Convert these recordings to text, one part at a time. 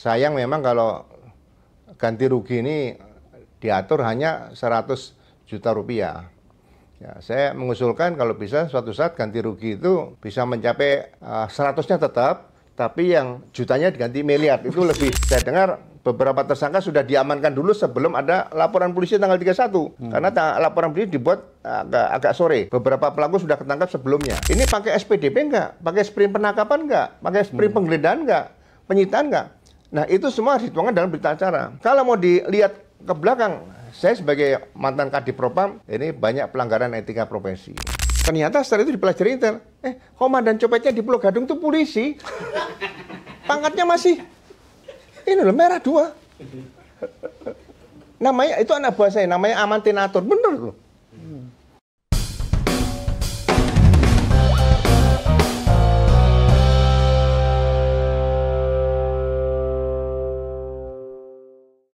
sayang memang kalau ganti rugi ini diatur hanya 100 juta rupiah. Ya, saya mengusulkan kalau bisa suatu saat ganti rugi itu bisa mencapai uh, tetap, tapi yang jutanya diganti miliar. Itu lebih saya dengar beberapa tersangka sudah diamankan dulu sebelum ada laporan polisi tanggal 31 hmm. karena laporan polisi dibuat eh, agak, agak sore beberapa pelaku sudah ketangkap sebelumnya ini pakai SPDP enggak pakai sprint penangkapan enggak pakai sprint hmm. penggeledahan enggak penyitaan enggak Nah itu semua harus dituangkan dalam berita acara. Kalau mau dilihat ke belakang, saya sebagai mantan Kadi propam, ini banyak pelanggaran etika profesi. Ternyata setelah itu dipelajari intel, eh komandan copetnya di Pulau Gadung itu polisi. Pangkatnya masih, ini loh merah dua. Namanya, itu anak buah saya, namanya Amantinator, bener loh.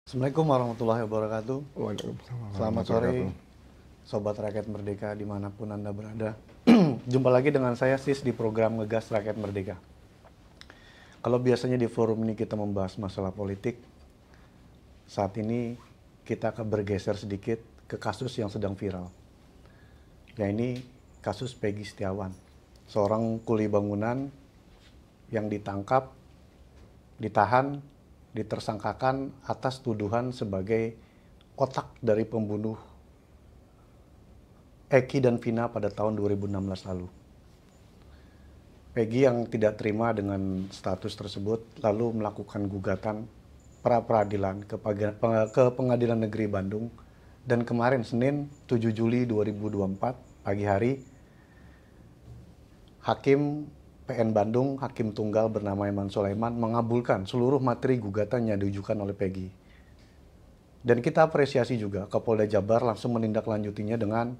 Assalamualaikum warahmatullahi wabarakatuh. Waalaikumsalam. Selamat sore, sobat rakyat merdeka dimanapun anda berada. Jumpa lagi dengan saya sis di program ngegas rakyat merdeka. Kalau biasanya di forum ini kita membahas masalah politik, saat ini kita akan bergeser sedikit ke kasus yang sedang viral. Ya ini kasus Peggy Setiawan, seorang kuli bangunan yang ditangkap, ditahan ditersangkakan atas tuduhan sebagai otak dari pembunuh Eki dan Vina pada tahun 2016 lalu. Peggy yang tidak terima dengan status tersebut lalu melakukan gugatan pra peradilan ke, Pengadilan Negeri Bandung dan kemarin Senin 7 Juli 2024 pagi hari hakim PN Bandung, Hakim Tunggal bernama Iman Sulaiman mengabulkan seluruh materi gugatan yang diujukan oleh Peggy. Dan kita apresiasi juga Kapolda Jabar langsung menindaklanjutinya dengan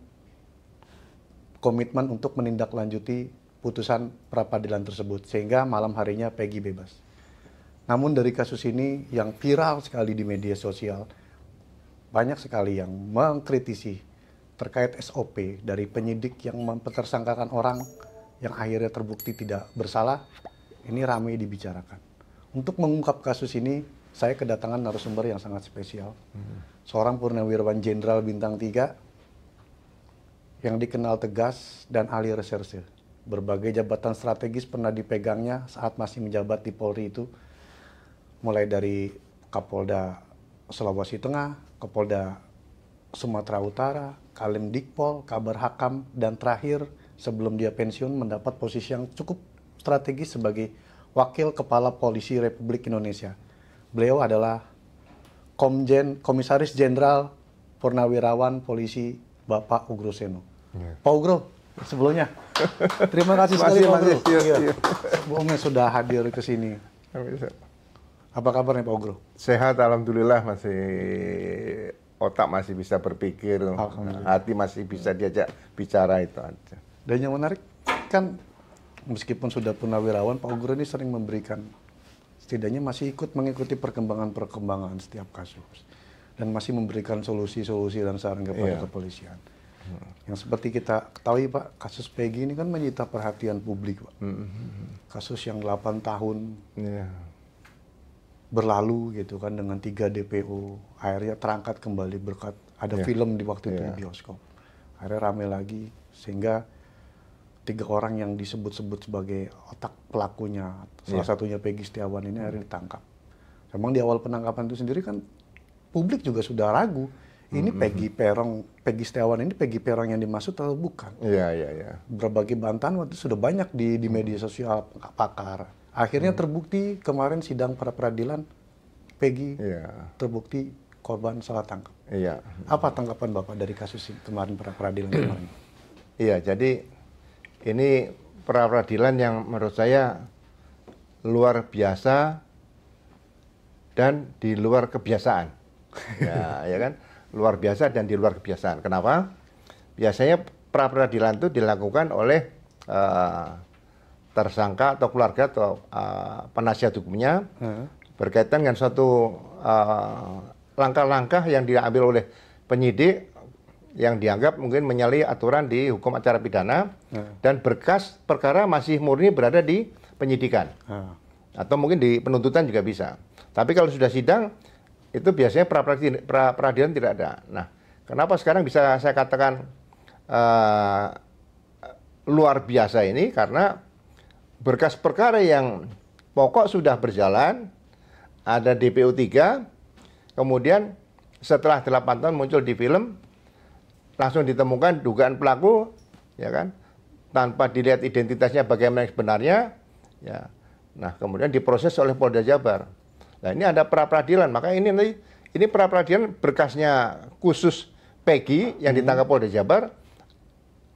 komitmen untuk menindaklanjuti putusan peradilan tersebut sehingga malam harinya Peggy bebas. Namun dari kasus ini yang viral sekali di media sosial banyak sekali yang mengkritisi terkait SOP dari penyidik yang mempersangkakan orang yang akhirnya terbukti tidak bersalah, ini ramai dibicarakan. Untuk mengungkap kasus ini, saya kedatangan narasumber yang sangat spesial. Hmm. Seorang purnawirawan jenderal bintang 3 yang dikenal tegas dan ahli reserse. Berbagai jabatan strategis pernah dipegangnya saat masih menjabat di Polri itu. Mulai dari Kapolda Sulawesi Tengah, Kapolda Sumatera Utara, Kalim Dikpol, Kabar Hakam, dan terakhir sebelum dia pensiun mendapat posisi yang cukup strategis sebagai Wakil Kepala Polisi Republik Indonesia. Beliau adalah Komjen Komisaris Jenderal Purnawirawan Polisi Bapak Ugro Seno. Yeah. Pak Ugro, sebelumnya terima kasih sekali Pak Ugro. Iya, iya. Sebelumnya sudah hadir ke sini. Iya. Apa kabarnya Pak Ugro? Sehat, alhamdulillah masih otak masih bisa berpikir, hati masih bisa diajak bicara itu aja. Dan yang menarik kan meskipun sudah punawirawan, Pak guru ini sering memberikan setidaknya masih ikut mengikuti perkembangan-perkembangan setiap kasus dan masih memberikan solusi-solusi dan saran kepada yeah. kepolisian. Hmm. Yang seperti kita ketahui Pak, kasus Peggy ini kan menyita perhatian publik Pak. Hmm. hmm, hmm kasus yang 8 tahun yeah. berlalu gitu kan dengan 3 DPO, akhirnya terangkat kembali berkat ada yeah. film di waktu yeah. itu di iya. bioskop. Akhirnya rame lagi sehingga tiga orang yang disebut-sebut sebagai otak pelakunya salah iya. satunya Peggy Setiawan ini akhirnya hmm. ditangkap. Memang di awal penangkapan itu sendiri kan publik juga sudah ragu ini mm-hmm. Peggy Perong Peggy Setiawan ini Peggy Perong yang dimaksud atau bukan? Iya yeah, iya yeah, iya. Yeah. Berbagai bantahan waktu sudah banyak di di media hmm. sosial pakar. Akhirnya mm. terbukti kemarin sidang pra peradilan Peggy yeah. terbukti korban salah tangkap. Iya. Apa tanggapan Bapak dari kasus kemarin pra peradilan kemarin? Iya, jadi ini pra peradilan yang menurut saya luar biasa dan di luar kebiasaan. Ya, ya kan? Luar biasa dan di luar kebiasaan. Kenapa? Biasanya pra peradilan itu dilakukan oleh uh, tersangka atau keluarga atau uh, penasihat hukumnya hmm. berkaitan dengan suatu eh, langkah-langkah uh, langkah -langkah yang diambil oleh penyidik yang dianggap mungkin menyalahi aturan di hukum acara pidana hmm. dan berkas perkara masih murni berada di penyidikan hmm. atau mungkin di penuntutan juga bisa. Tapi kalau sudah sidang itu biasanya pra peradilan, pra peradilan tidak ada. Nah, kenapa sekarang bisa saya katakan uh, luar biasa ini karena berkas perkara yang pokok sudah berjalan ada DPO 3 kemudian setelah 8 tahun muncul di film langsung ditemukan dugaan pelaku, ya kan? Tanpa dilihat identitasnya bagaimana sebenarnya, ya. Nah, kemudian diproses oleh Polda Jabar. Nah, ini ada pra peradilan, maka ini nanti ini pra peradilan berkasnya khusus Peggy yang hmm. ditangkap Polda Jabar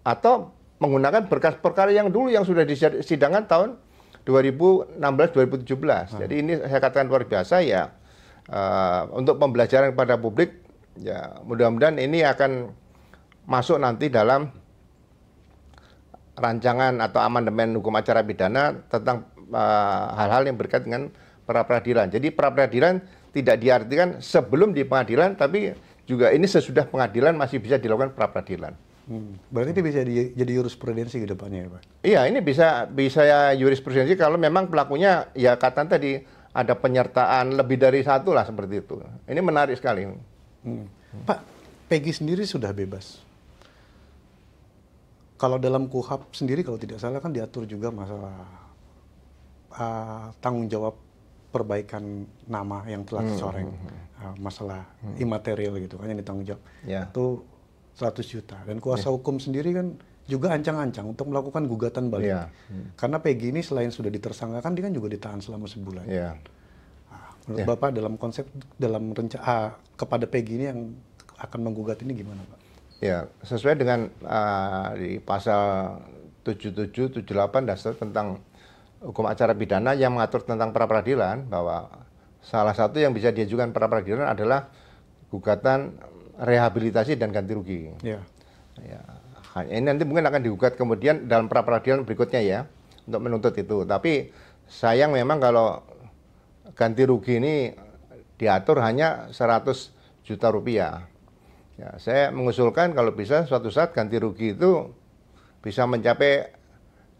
atau menggunakan berkas perkara yang dulu yang sudah disidangkan tahun 2016 2017. Hmm. Jadi ini saya katakan luar biasa ya uh, untuk pembelajaran kepada publik ya mudah-mudahan ini akan masuk nanti dalam rancangan atau amandemen hukum acara pidana tentang eh, hal-hal uh, yang berkait dengan pra peradilan. Jadi pra peradilan tidak diartikan sebelum di pengadilan, tapi juga ini sesudah pengadilan masih bisa dilakukan pra peradilan. Hmm. Berarti ini bisa di, jadi jurisprudensi ke depannya ya Pak? Iya, ini bisa bisa jurisprudensi kalau memang pelakunya ya kata tadi ada penyertaan lebih dari satu lah seperti itu. Ini menarik sekali. Hmm. Pak, Peggy sendiri sudah bebas. Kalau dalam kuhap sendiri kalau tidak salah kan diatur juga masalah uh, tanggung jawab perbaikan nama yang telah tercoreng, hmm. uh, masalah hmm. imaterial gitu kan yang ditanggung jawab. Yeah. Itu 100 juta. Dan kuasa yeah. hukum sendiri kan juga ancang-ancang untuk melakukan gugatan balik. Yeah. Hmm. Karena Peggy ini selain sudah ditersangkakan, dia kan juga ditahan selama sebulan. Yeah. Ya. menurut yeah. Bapak dalam konsep, dalam rencana ah, kepada Peggy ini yang akan menggugat ini gimana Pak? Ya, sesuai dengan uh, di pasal 77, 78 dasar tentang hukum acara pidana yang mengatur tentang pra peradilan bahwa salah satu yang bisa diajukan pra peradilan adalah gugatan rehabilitasi dan ganti rugi. Ya. ya. Ini nanti mungkin akan digugat kemudian dalam pra peradilan berikutnya ya untuk menuntut itu. Tapi sayang memang kalau ganti rugi ini diatur hanya 100 juta rupiah. Ya, saya mengusulkan kalau bisa suatu saat ganti rugi itu bisa mencapai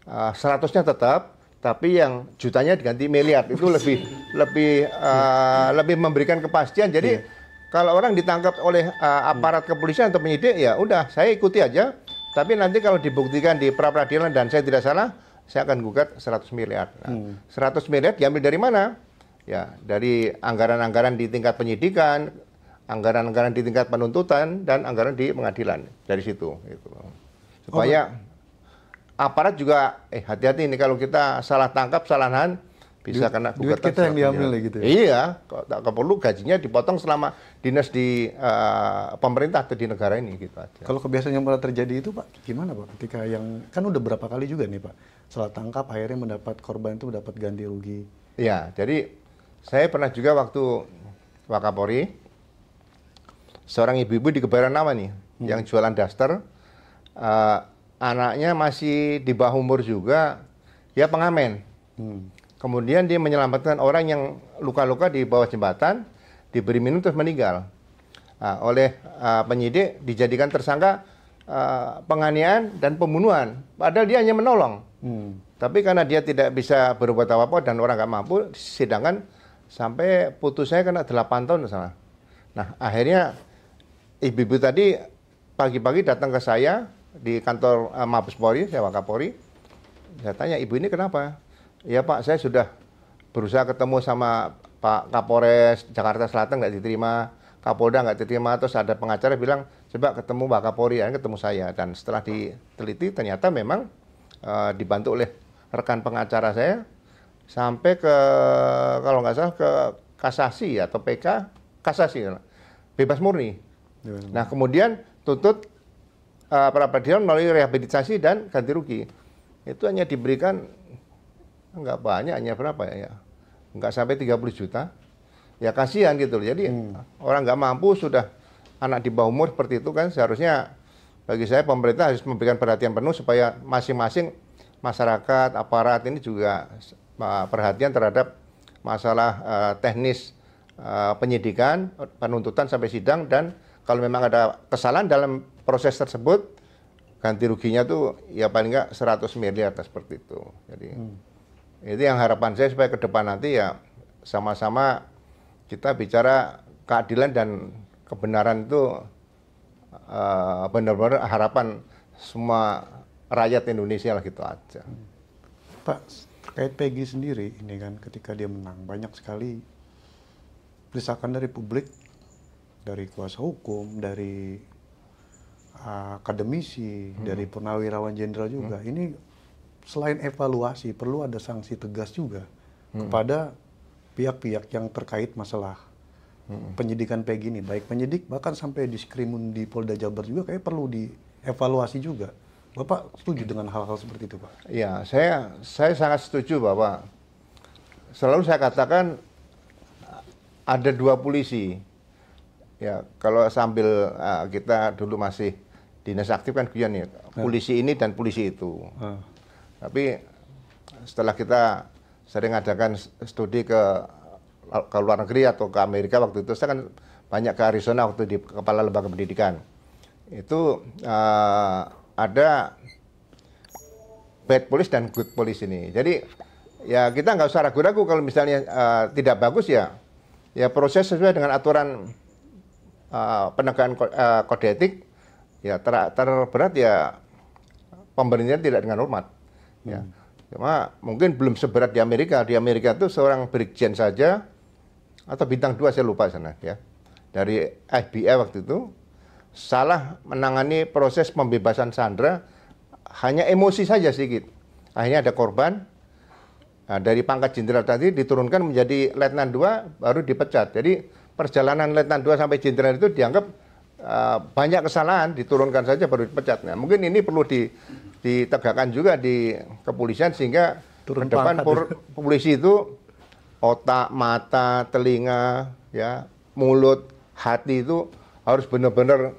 eh, seratusnya uh, tetap, tapi yang jutanya diganti miliar itu lebih lebih uh, lebih memberikan kepastian. Jadi ya. kalau orang ditangkap oleh uh, aparat kepolisian atau penyidik ya udah saya ikuti aja. Tapi nanti kalau dibuktikan di pra peradilan dan saya tidak salah, saya akan gugat 100 miliar. Nah, 100 hmm. miliar diambil dari mana? Ya, dari anggaran-anggaran di tingkat penyidikan, anggaran-anggaran di tingkat penuntutan dan anggaran di pengadilan dari situ gitu. supaya oh. aparat juga eh hati-hati ini kalau kita salah tangkap salah nahan bisa duit, kena gugatan duit kita yang diambil gitu ya? iya kalau tak perlu gajinya dipotong selama dinas di uh, pemerintah atau di negara ini gitu aja kalau kebiasaan yang pernah terjadi itu pak gimana pak ketika yang kan udah berapa kali juga nih pak salah tangkap akhirnya mendapat korban itu mendapat ganti rugi iya jadi saya pernah juga waktu Wakapori seorang ibu-ibu di Kebayoran Lama nih hmm. yang jualan daster uh, anaknya masih di bawah umur juga ya pengamen hmm. kemudian dia menyelamatkan orang yang luka-luka di bawah jembatan diberi minum terus meninggal uh, oleh uh, penyidik dijadikan tersangka uh, penganiayaan dan pembunuhan padahal dia hanya menolong hmm. tapi karena dia tidak bisa berbuat apa-apa dan orang nggak mampu sedangkan sampai putusnya kena 8 tahun salah nah akhirnya ibu-ibu tadi pagi-pagi datang ke saya di kantor uh, Mabes Polri, saya Wakapori, Saya tanya, ibu ini kenapa? Ya Pak, saya sudah berusaha ketemu sama Pak Kapolres Jakarta Selatan nggak diterima, Kapolda nggak diterima, terus ada pengacara bilang coba ketemu Pak Kapolri, ya, ketemu saya. Dan setelah diteliti ternyata memang uh, dibantu oleh rekan pengacara saya sampai ke kalau nggak salah ke kasasi atau PK kasasi bebas murni Iya, iya. Nah kemudian tuntut uh, eh, para peradilan melalui rehabilitasi dan ganti rugi. Itu hanya diberikan enggak banyak, hanya berapa ya? ya? Enggak sampai 30 juta. Ya kasihan gitu loh. Jadi hmm. orang enggak mampu sudah anak di bawah umur seperti itu kan seharusnya bagi saya pemerintah harus memberikan perhatian penuh supaya masing-masing masyarakat aparat ini juga eh, perhatian terhadap masalah uh, teknis uh, penyidikan, penuntutan sampai sidang dan kalau memang ada kesalahan dalam proses tersebut ganti ruginya tuh ya paling nggak 100 miliar atau seperti itu. Jadi hmm. itu yang harapan saya supaya ke depan nanti ya sama-sama kita bicara keadilan dan kebenaran itu uh, benar-benar harapan semua rakyat Indonesia lah gitu aja. Hmm. Pak, terkait Peggy sendiri ini kan ketika dia menang banyak sekali desakan dari publik dari kuasa hukum, dari uh, akademisi, hmm. dari purnawirawan jenderal juga. Hmm. Ini selain evaluasi perlu ada sanksi tegas juga hmm. kepada pihak-pihak yang terkait masalah hmm. penyidikan PEG ini. Baik penyidik bahkan sampai diskrimun di Polda Jabar juga kayak perlu dievaluasi juga. Bapak setuju dengan hal-hal seperti itu, Pak? Iya, saya saya sangat setuju, Bapak. Selalu saya katakan ada dua polisi Ya, kalau sambil uh, kita dulu masih dinas aktif kan guyon ya, ya. polisi ini dan polisi itu. Uh. Tapi setelah kita sering adakan studi ke ke luar negeri atau ke Amerika waktu itu saya kan banyak ke Arizona waktu di kepala lembaga pendidikan. Itu uh, ada bad police dan good police ini. Jadi ya kita nggak usah ragu-ragu kalau misalnya uh, tidak bagus ya ya proses sesuai dengan aturan uh, penegakan kode, uh, kode etik ya ter, terberat ya pemberhentian tidak dengan hormat. Ya. Hmm. Cuma mungkin belum seberat di Amerika. Di Amerika itu seorang brigjen saja atau bintang dua saya lupa sana ya dari FBI waktu itu salah menangani proses pembebasan Sandra hanya emosi saja sedikit. Akhirnya ada korban nah, dari pangkat jenderal tadi diturunkan menjadi letnan dua baru dipecat. Jadi perjalanan letnan 2 sampai jenderal itu dianggap uh, banyak kesalahan diturunkan saja baru dipecat. Nah, mungkin ini perlu di, ditegakkan juga di kepolisian sehingga Turun ke depan polisi itu otak, mata, telinga, ya, mulut, hati itu harus benar-benar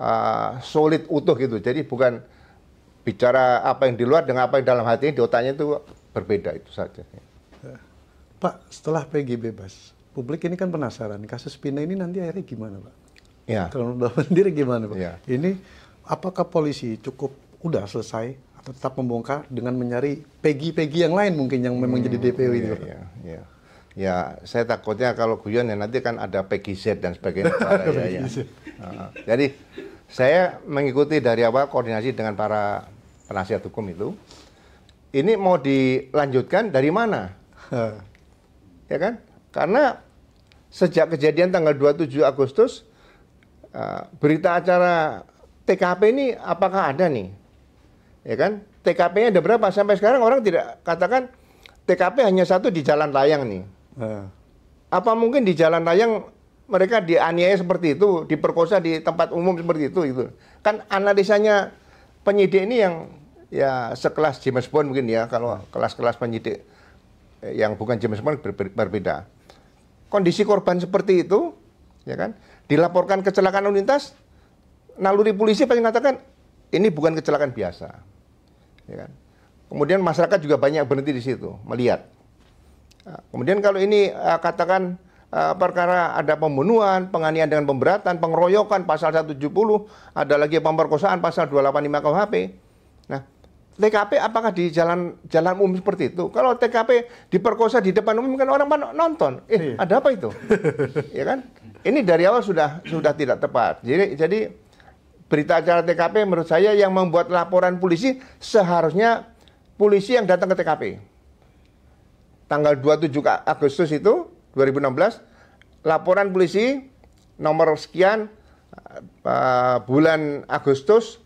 uh, solid utuh gitu. Jadi bukan bicara apa yang di luar dengan apa yang dalam hatinya di otaknya itu berbeda itu saja. Eh, Pak, setelah PG bebas, publik ini kan penasaran kasus Pina ini nanti akhirnya gimana pak? Ya. Kalau udah sendiri gimana pak? Ya. Ini apakah polisi cukup udah selesai atau tetap membongkar dengan mencari pegi-pegi yang lain mungkin yang memang hmm, jadi DPO ya, itu? Iya, iya. Ya. saya takutnya kalau guyon ya nanti kan ada pegi-z dan sebagainya. ya, ya. Uh, jadi saya mengikuti dari awal koordinasi dengan para penasihat hukum itu. Ini mau dilanjutkan dari mana? ya kan? Karena sejak kejadian tanggal 27 Agustus eh, berita acara TKP ini apakah ada nih? Ya kan? TKP-nya ada berapa? Sampai sekarang orang tidak katakan TKP hanya satu di Jalan Layang nih. Uh. Apa mungkin di Jalan Layang mereka dianiaya seperti itu, diperkosa di tempat umum seperti itu gitu. Kan analisanya penyidik ini yang ya sekelas James Bond mungkin ya kalau kelas-kelas penyidik eh, yang bukan James Bond berbeda kondisi korban seperti itu, ya kan? Dilaporkan kecelakaan lalu lintas, naluri polisi pasti mengatakan ini bukan kecelakaan biasa, ya kan? Kemudian masyarakat juga banyak berhenti di situ melihat. Nah, kemudian kalau ini eh, katakan eh, perkara ada pembunuhan, penganiayaan dengan pemberatan, pengeroyokan pasal 170, ada lagi pemerkosaan pasal 285 KUHP TKP apakah di jalan jalan umum seperti itu? Kalau TKP diperkosa di depan umum kan orang nonton. Eh, iya. ada apa itu? ya kan? Ini dari awal sudah sudah tidak tepat. Jadi jadi berita acara TKP menurut saya yang membuat laporan polisi seharusnya polisi yang datang ke TKP. Tanggal 27 Agustus itu 2016 laporan polisi nomor sekian uh, bulan Agustus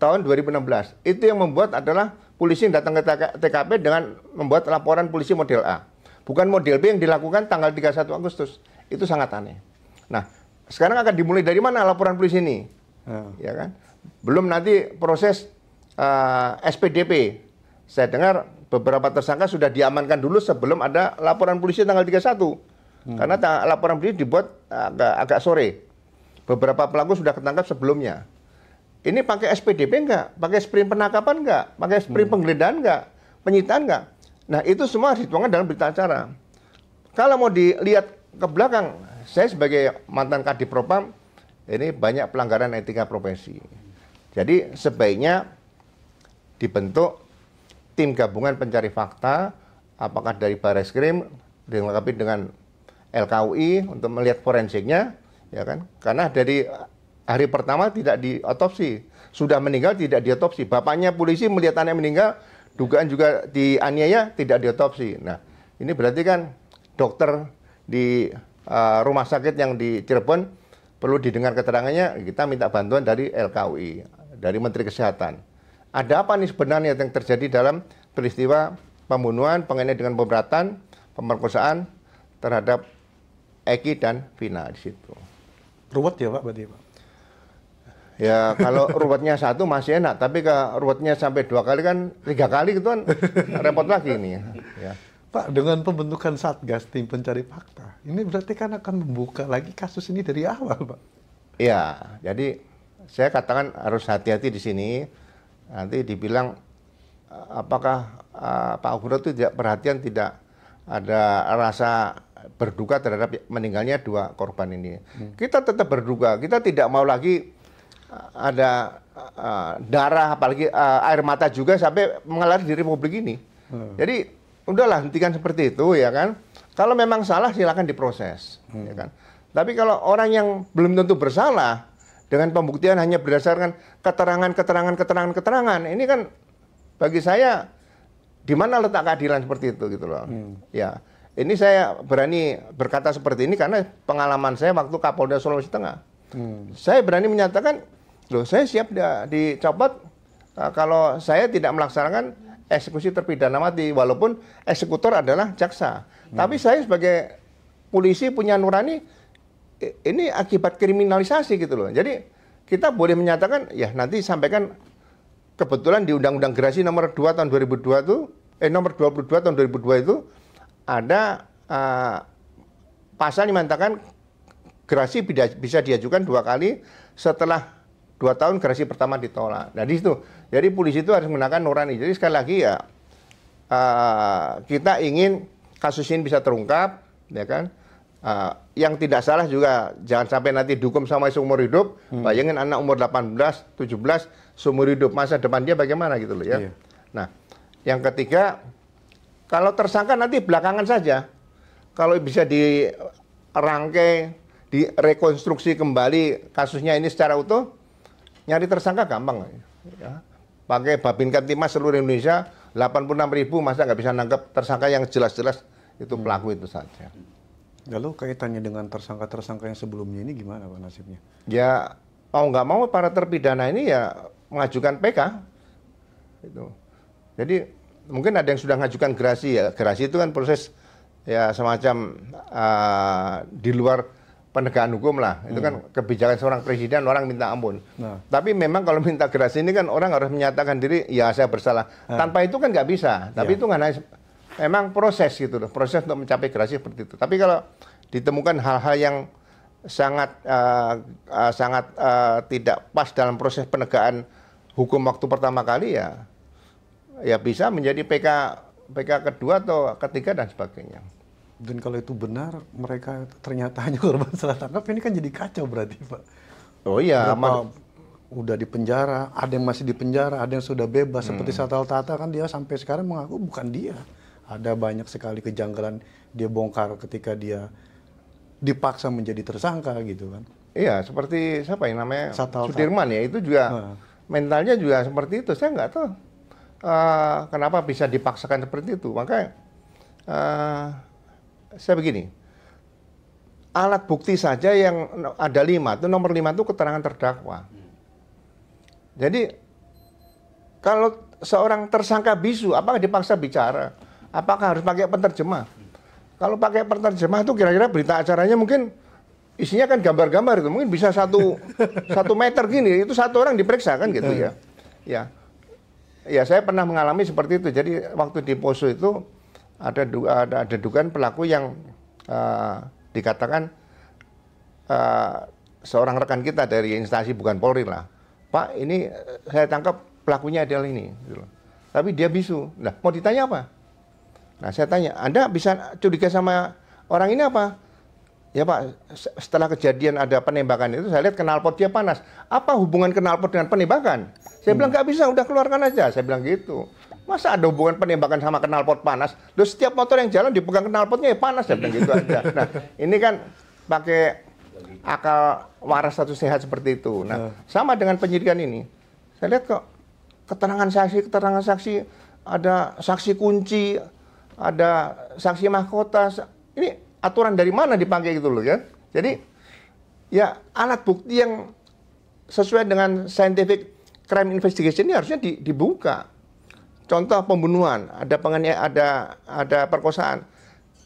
tahun 2016. Itu yang membuat adalah polisi yang datang ke TKP dengan membuat laporan polisi model A. Bukan model B yang dilakukan tanggal 31 Agustus. Itu sangat aneh. Nah, sekarang akan dimulai dari mana laporan polisi ini? Ya, ya kan? Belum nanti proses uh, eh, SPDP. Saya dengar beberapa tersangka sudah diamankan dulu sebelum ada laporan polisi tanggal 31. Hmm. Karena laporan polisi dibuat agak, agak sore. Beberapa pelaku sudah ketangkap sebelumnya ini pakai SPDP enggak? Pakai sprint penangkapan enggak? Pakai sprint hmm. penggeledahan enggak? Penyitaan enggak? Nah, itu semua harus dituangkan dalam berita acara. Kalau mau dilihat ke belakang, saya sebagai mantan Kadipropam, Propam, ini banyak pelanggaran etika profesi. Jadi sebaiknya dibentuk tim gabungan pencari fakta, apakah dari Baris Krim, dilengkapi dengan LKUI untuk melihat forensiknya, ya kan? Karena dari hari pertama tidak diotopsi, sudah meninggal tidak diotopsi. Bapaknya polisi melihat anaknya meninggal, dugaan juga dianiaya tidak diotopsi. Nah, ini berarti kan dokter di uh, rumah sakit yang di Cirebon perlu didengar keterangannya, kita minta bantuan dari LKUI, dari Menteri Kesehatan. Ada apa nih sebenarnya yang terjadi dalam peristiwa pembunuhan, penganiayaan dengan pemberatan, pemerkosaan terhadap Eki dan Vina di situ. Ruwet ya Pak berarti Pak? Ya kalau ruwetnya satu masih enak, tapi ke ruwetnya sampai dua kali kan tiga kali itu kan repot lagi ini. Ya. ya. Pak, dengan pembentukan Satgas tim pencari fakta, ini berarti kan akan membuka lagi kasus ini dari awal, Pak. Iya, jadi saya katakan harus hati-hati di sini. Nanti dibilang apakah uh, Pak Gubernur itu tidak perhatian, tidak ada rasa berduka terhadap meninggalnya dua korban ini. Hmm. Kita tetap berduka, kita tidak mau lagi ada uh, darah apalagi uh, air mata juga sampai mengalir di republik ini. Hmm. Jadi udahlah hentikan seperti itu ya kan. Kalau memang salah silakan diproses ya hmm. ya kan. Tapi kalau orang yang belum tentu bersalah dengan pembuktian hanya berdasarkan keterangan keterangan keterangan keterangan ini kan bagi saya di mana letak keadilan seperti itu gitu loh. Hmm. Ya. Ini saya berani berkata seperti ini karena pengalaman saya waktu Kapolda Sulawesi Tengah. Hmm. Saya berani menyatakan loh saya siap dicopot uh, kalau saya tidak melaksanakan eksekusi terpidana mati walaupun eksekutor adalah jaksa. Hmm. Tapi saya sebagai polisi punya nurani ini akibat kriminalisasi gitu loh. Jadi kita boleh menyatakan ya nanti sampaikan kebetulan di Undang-Undang Gerasi nomor 2 tahun 2002 itu eh nomor 22 tahun 2002 itu ada uh, pasal yang mengatakan gerasi bisa diajukan dua kali setelah dua tahun gerasi pertama ditolak. Nah di situ, jadi polisi itu harus menggunakan nurani. Jadi sekali lagi ya uh, kita ingin kasus ini bisa terungkap, ya kan? Uh, yang tidak salah juga jangan sampai nanti dukung sama seumur hidup. Hmm. Bayangin anak umur 18, 17 seumur hidup masa depan dia bagaimana gitu loh ya. Iya. Nah, yang ketiga kalau tersangka nanti belakangan saja. Kalau bisa dirangkai, direkonstruksi kembali kasusnya ini secara utuh, nyari tersangka gampang ya. pakai babin kantimas seluruh Indonesia 86 ribu masa nggak bisa nangkep tersangka yang jelas-jelas itu hmm. pelaku itu saja. Lalu kaitannya dengan tersangka-tersangka yang sebelumnya ini gimana Pak nasibnya? Ya mau nggak mau para terpidana ini ya mengajukan PK. Itu. Jadi mungkin ada yang sudah mengajukan gerasi ya. Gerasi itu kan proses ya semacam uh, di luar penegakan hukum lah. Itu kan hmm. kebijakan seorang presiden orang minta ampun. Nah. Tapi memang kalau minta gerasi ini kan orang harus menyatakan diri ya saya bersalah. Nah. Tanpa itu kan nggak bisa. Tapi ya. itu kan memang proses gitu loh. Proses untuk mencapai gerasi seperti itu. Tapi kalau ditemukan hal-hal yang sangat uh, uh, sangat uh, tidak pas dalam proses penegakan hukum waktu pertama kali ya ya bisa menjadi PK PK kedua atau ketiga dan sebagainya. Dan kalau itu benar, mereka ternyata hanya korban salah tangkap, ini kan jadi kacau berarti, Pak. Oh iya, pak, udah di penjara, ada yang masih di penjara, ada yang sudah bebas. Hmm. Seperti Satal Tata kan dia sampai sekarang mengaku bukan dia. Ada banyak sekali kejanggalan dia bongkar ketika dia dipaksa menjadi tersangka gitu kan. Iya, seperti siapa yang namanya Satal Sudirman ya, itu juga hmm. mentalnya juga seperti itu. Saya nggak tahu uh, kenapa bisa dipaksakan seperti itu. Makanya uh, saya begini, alat bukti saja yang ada lima, itu nomor lima itu keterangan terdakwa. Jadi kalau seorang tersangka bisu, apakah dipaksa bicara? Apakah harus pakai penerjemah? Kalau pakai penerjemah itu kira-kira berita acaranya mungkin isinya kan gambar-gambar itu mungkin bisa satu satu meter gini itu satu orang diperiksa kan gitu ya hmm. ya ya saya pernah mengalami seperti itu jadi waktu di poso itu ada ada, ada dugaan pelaku yang uh, dikatakan uh, seorang rekan kita dari instansi bukan Polri lah, Pak ini eh, saya tangkap pelakunya adalah ini, gitu. tapi dia bisu. Nah mau ditanya apa? Nah saya tanya, Anda bisa curiga sama orang ini apa? Ya Pak, setelah kejadian ada penembakan itu saya lihat knalpot dia panas. Apa hubungan knalpot dengan penembakan? Saya hmm. bilang nggak bisa, udah keluarkan aja. Saya bilang gitu. Masa ada hubungan penembakan sama knalpot panas? Loh setiap motor yang jalan dipegang knalpotnya ya panas ya begitu aja. Nah, ini kan pakai akal waras satu sehat seperti itu. Nah, iya. sama dengan penyidikan ini. Saya lihat kok keterangan saksi, keterangan saksi ada saksi kunci, ada saksi mahkota. Ini aturan dari mana dipakai gitu loh ya? Jadi ya alat bukti yang sesuai dengan scientific crime investigation ini harusnya dibuka Contoh pembunuhan, ada penganiaya, ada ada perkosaan.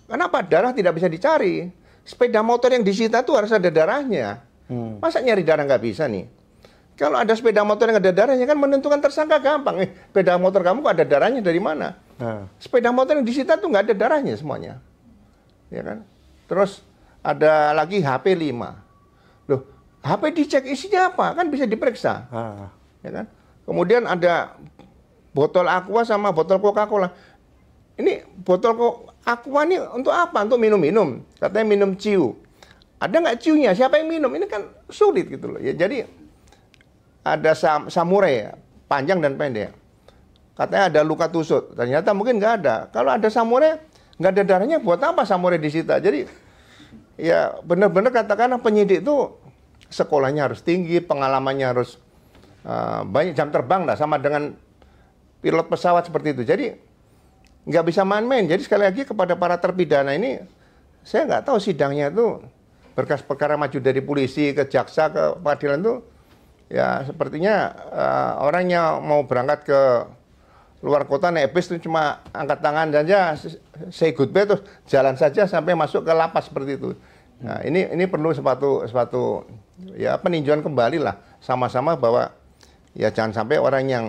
Kenapa darah tidak bisa dicari? Sepeda motor yang disita itu harus ada darahnya. Hmm. Masa nyari darah nggak bisa nih? Kalau ada sepeda motor yang ada darahnya kan menentukan tersangka gampang. Eh, sepeda motor kamu kok ada darahnya dari mana? Hmm. Sepeda motor yang disita tuh nggak ada darahnya semuanya, ya kan? Terus ada lagi HP 5. Loh, HP dicek isinya apa? Kan bisa diperiksa. Hmm. Ya kan? Kemudian ada botol aqua sama botol Coca-Cola. Ini botol aqua ini untuk apa? Untuk minum-minum. Katanya minum ciu. Ada nggak ciunya? Siapa yang minum? Ini kan sulit gitu loh. Ya jadi ada sam samurai ya, panjang dan pendek. Katanya ada luka tusuk. Ternyata mungkin nggak ada. Kalau ada samurai, nggak ada darahnya buat apa samurai disita? Jadi ya benar-benar katakan penyidik itu sekolahnya harus tinggi, pengalamannya harus uh, banyak jam terbang lah sama dengan pilot pesawat seperti itu. Jadi nggak bisa main-main. Jadi sekali lagi kepada para terpidana ini, saya nggak tahu sidangnya itu berkas perkara maju dari polisi ke jaksa ke pengadilan itu ya sepertinya uh, eh, orangnya mau berangkat ke luar kota naik bis itu cuma angkat tangan saja say goodbye terus jalan saja sampai masuk ke lapas seperti itu. Nah, ini ini perlu sepatu sepatu ya peninjauan kembali lah sama-sama bahwa ya jangan sampai orang yang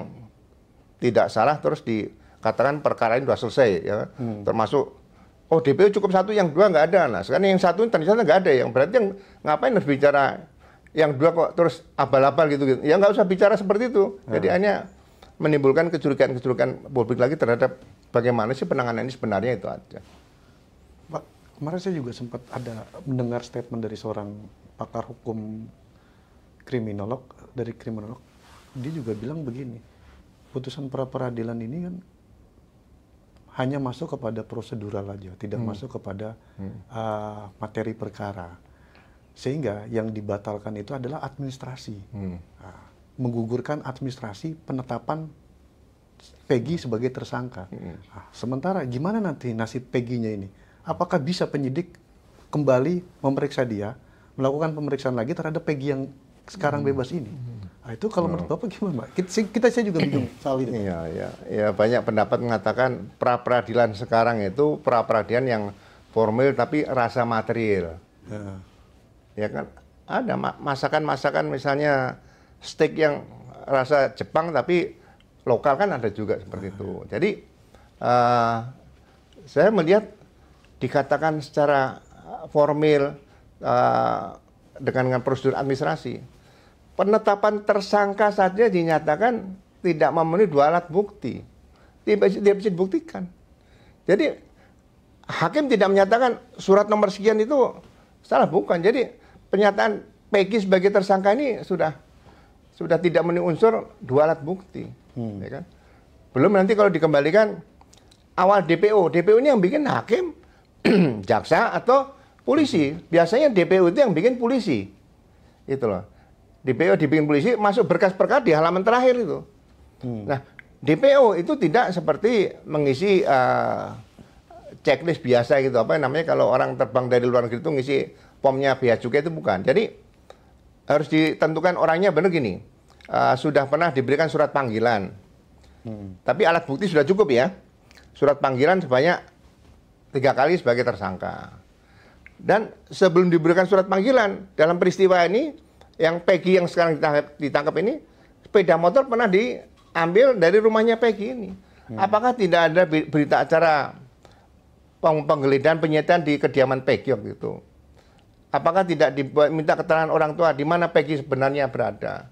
tidak salah terus dikatakan perkara ini sudah selesai ya hmm. termasuk oh DPO cukup satu yang dua nggak ada nah sekarang yang satu ternyata nggak ada yang berarti yang ngapain harus bicara yang dua kok terus abal-abal gitu gitu ya nggak usah bicara seperti itu hmm. jadi hanya menimbulkan kecurigaan-kecurigaan publik lagi terhadap bagaimana sih penanganan ini sebenarnya itu aja Pak kemarin saya juga sempat ada mendengar statement dari seorang pakar hukum kriminolog dari kriminolog dia juga bilang begini putusan pra peradilan ini kan hanya masuk kepada prosedural aja, tidak hmm. masuk kepada hmm. uh, materi perkara. Sehingga yang dibatalkan itu adalah administrasi, hmm. uh, menggugurkan administrasi penetapan Peggy sebagai tersangka. Hmm. Uh, sementara gimana nanti nasib Peggy-nya ini? Apakah bisa penyidik kembali memeriksa dia, melakukan pemeriksaan lagi terhadap Peggy yang sekarang hmm. bebas ini? Hmm. Nah, itu kalau menurut oh. Bapak gimana, Pak? Kita, kita saya juga bingung soal itu. Iya, iya. Ya, banyak pendapat mengatakan pra-peradilan sekarang itu pra-peradilan yang formal tapi rasa material. Ya, ya kan? Ada masakan-masakan misalnya steak yang rasa Jepang tapi lokal kan ada juga seperti itu. Ah, iya. Jadi, uh, saya melihat dikatakan secara formal uh, eh, dengan, dengan prosedur administrasi penetapan tersangka saja dinyatakan tidak memenuhi dua alat bukti. Tidak, tidak bisa dibuktikan. Jadi hakim tidak menyatakan surat nomor sekian itu salah bukan. Jadi pernyataan Peggy sebagai tersangka ini sudah sudah tidak memenuhi unsur dua alat bukti, hmm. ya kan? Belum nanti kalau dikembalikan awal DPO, DPO ini yang bikin hakim, jaksa atau polisi. Biasanya DPO itu yang bikin polisi, gitu loh. DPO dibikin polisi masuk berkas perkara di halaman terakhir itu. Hmm. Nah, DPO itu tidak seperti mengisi uh, checklist biasa gitu apa namanya kalau orang terbang dari luar negeri itu ngisi pomnya bea cukai itu bukan. Jadi harus ditentukan orangnya benar gini. Uh, sudah pernah diberikan surat panggilan. Hmm. Tapi alat bukti sudah cukup ya. Surat panggilan sebanyak tiga kali sebagai tersangka. Dan sebelum diberikan surat panggilan dalam peristiwa ini yang Peggy yang sekarang ditangkap, ditangkap ini sepeda motor pernah diambil dari rumahnya Peggy ini. Hmm. Apakah tidak ada berita acara penggeledahan penyitaan di kediaman Peggy waktu itu? Apakah tidak diminta keterangan orang tua di mana Peggy sebenarnya berada?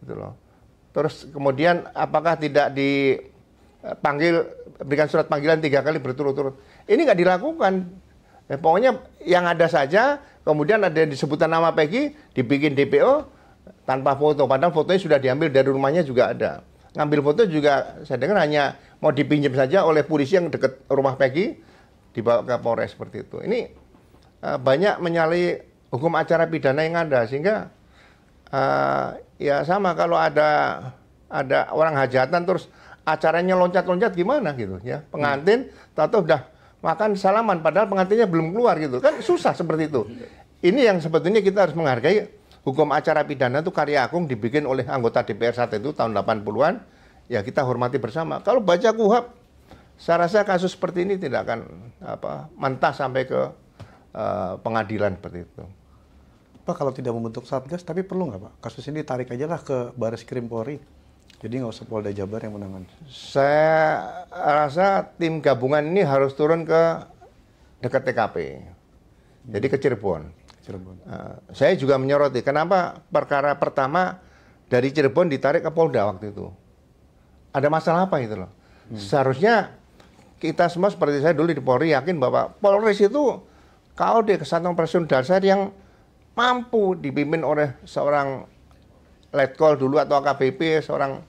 Gitu loh. Terus kemudian apakah tidak dipanggil eh, berikan surat panggilan tiga kali berturut-turut? Ini nggak dilakukan Eh, pokoknya yang ada saja, kemudian ada yang disebutkan nama Peggy, dibikin DPO tanpa foto. Padahal fotonya sudah diambil dari rumahnya juga ada. Ngambil foto juga saya dengar hanya mau dipinjam saja oleh polisi yang dekat rumah Peggy dibawa ke Polres seperti itu. Ini uh, banyak menyalahi hukum acara pidana yang ada sehingga uh, ya sama kalau ada ada orang hajatan terus acaranya loncat-loncat gimana gitu ya pengantin hmm. tato udah makan salaman padahal pengantinnya belum keluar gitu kan susah seperti itu ini yang sebetulnya kita harus menghargai hukum acara pidana itu karya agung dibikin oleh anggota DPR saat itu tahun 80-an ya kita hormati bersama kalau baca kuhab saya rasa kasus seperti ini tidak akan apa mentah sampai ke uh, pengadilan seperti itu Pak kalau tidak membentuk satgas tapi perlu nggak Pak kasus ini tarik aja lah ke Baris Krim Polri jadi nggak usah Polda Jabar yang menangan. Saya rasa tim gabungan ini harus turun ke dekat TKP. Jadi ke Cirebon. Cirebon. Uh, saya juga menyoroti kenapa perkara pertama dari Cirebon ditarik ke Polda waktu itu. Ada masalah apa itu loh? Hmm. Seharusnya kita semua seperti saya dulu di Polri yakin bahwa Polres itu di kesatuan presiden dasar yang mampu dipimpin oleh seorang letkol dulu atau AKBP seorang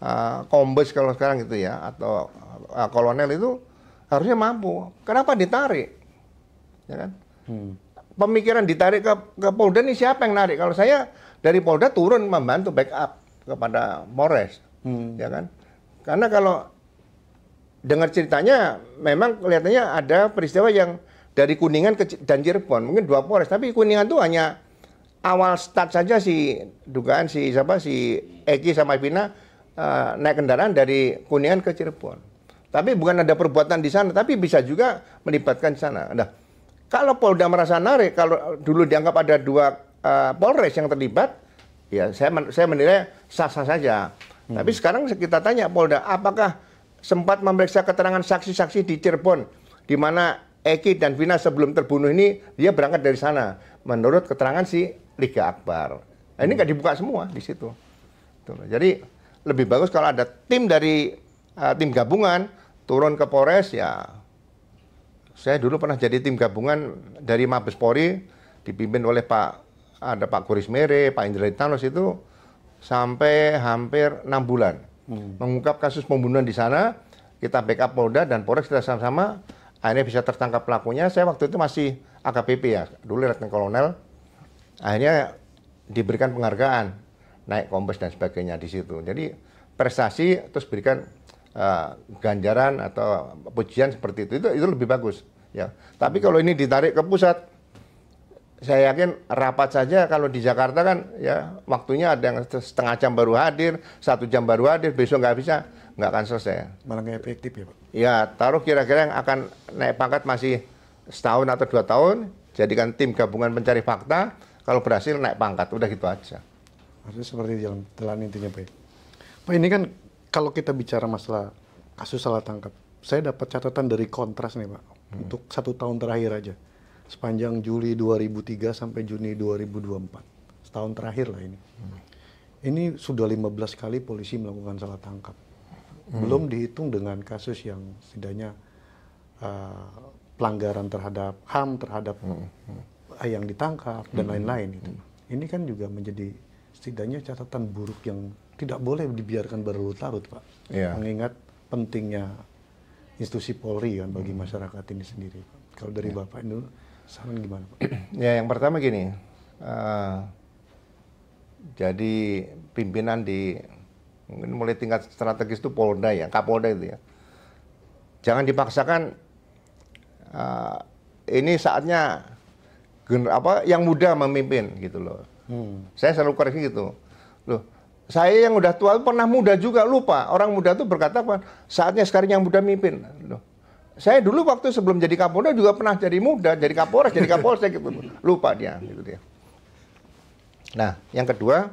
uh, kombes kalau sekarang gitu ya atau uh, kolonel itu harusnya mampu. Kenapa ditarik? Ya kan? Hmm. Pemikiran ditarik ke, ke Polda ini siapa yang narik? Kalau saya dari Polda turun membantu backup kepada Mores, hmm. ya kan? Karena kalau dengar ceritanya memang kelihatannya ada peristiwa yang dari Kuningan ke dan Cirebon, mungkin dua Polres, tapi Kuningan itu hanya awal start saja si dugaan si siapa si Eki sama Vina uh, naik kendaraan dari Kuningan ke Cirebon. Tapi bukan ada perbuatan di sana, tapi bisa juga melibatkan di sana. Nah, kalau Polda merasa narik, kalau dulu dianggap ada dua uh, Polres yang terlibat, ya saya men saya menilai sah-sah saja. Hmm. Tapi sekarang kita tanya Polda, apakah sempat memeriksa keterangan saksi-saksi di Cirebon, di mana Eki dan Vina sebelum terbunuh ini dia berangkat dari sana, menurut keterangan si Liga Akbar. Nah, ini hmm. nggak dibuka semua di situ. Jadi lebih bagus kalau ada tim dari uh, tim gabungan turun ke Polres ya. Saya dulu pernah jadi tim gabungan dari Mabes Polri dipimpin oleh Pak ada Pak Kuris Mere, Pak Indra Tanos itu sampai hampir enam bulan hmm. mengungkap kasus pembunuhan di sana. Kita backup Polda dan Polres kita sama-sama. Akhirnya bisa tertangkap pelakunya. Saya waktu itu masih AKPP ya, dulu Letnan Kolonel akhirnya diberikan penghargaan naik kompes dan sebagainya di situ jadi prestasi terus berikan uh, ganjaran atau pujian seperti itu itu itu lebih bagus ya tapi kalau ini ditarik ke pusat saya yakin rapat saja kalau di Jakarta kan ya waktunya ada yang setengah jam baru hadir, satu jam baru hadir, besok nggak bisa, nggak akan selesai. Malah nggak efektif ya Pak? Ya, taruh kira-kira yang akan naik pangkat masih setahun atau dua tahun, jadikan tim gabungan pencari fakta, kalau berhasil naik pangkat, udah gitu aja. Harusnya seperti jalan, jalan intinya Pak. Pak ini kan kalau kita bicara masalah kasus salah tangkap, saya dapat catatan dari kontras nih Pak, hmm. untuk satu tahun terakhir aja. Sepanjang Juli 2003 sampai Juni 2024. Setahun terakhir lah ini. Hmm. Ini sudah 15 kali polisi melakukan salah tangkap. Hmm. Belum dihitung dengan kasus yang setidaknya uh, pelanggaran terhadap HAM, terhadap Hmm, hmm yang ditangkap dan hmm. lain-lain gitu. hmm. gitu. Ini kan juga menjadi setidaknya catatan buruk yang tidak boleh dibiarkan berlarut-larut, Pak. Yeah. Mengingat pentingnya institusi Polri kan bagi hmm. masyarakat ini sendiri. Kalau dari yeah. Bapak ini, saran gimana, Pak? ya, yang pertama gini. Uh, jadi pimpinan di mungkin mulai tingkat strategis itu Polda ya, Kapolda itu ya. Jangan dipaksakan uh, ini saatnya apa yang muda memimpin gitu loh. Hmm. Saya selalu koreksi gitu. Loh, saya yang udah tua pernah muda juga lupa. Orang muda tuh berkata apa? Saatnya sekarang yang muda mimpin. Loh. Saya dulu waktu sebelum jadi kapolda juga pernah jadi muda, jadi kapolres, jadi kapolsek gitu. Lupa dia gitu dia. Nah, yang kedua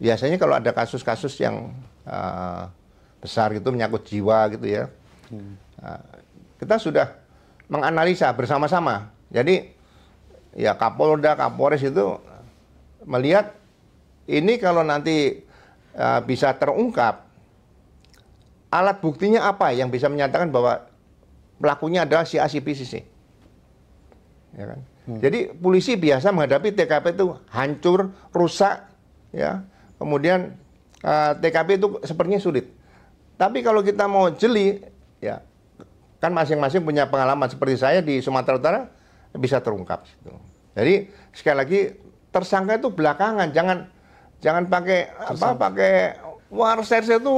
biasanya kalau ada kasus-kasus yang uh, besar gitu menyangkut jiwa gitu ya. Hmm. Uh, kita sudah menganalisa bersama-sama. Jadi ya Kapolda, Kapolres itu melihat ini kalau nanti uh, bisa terungkap alat buktinya apa yang bisa menyatakan bahwa pelakunya adalah si A, si si Ya kan? Hmm. Jadi polisi biasa menghadapi TKP itu hancur, rusak, ya. Kemudian uh, e, TKP itu sepertinya sulit. Tapi kalau kita mau jeli, ya kan masing-masing punya pengalaman seperti saya di Sumatera Utara bisa terungkap situ. Jadi sekali lagi tersangka itu belakangan, jangan jangan pakai tersangka. apa pakai warsers itu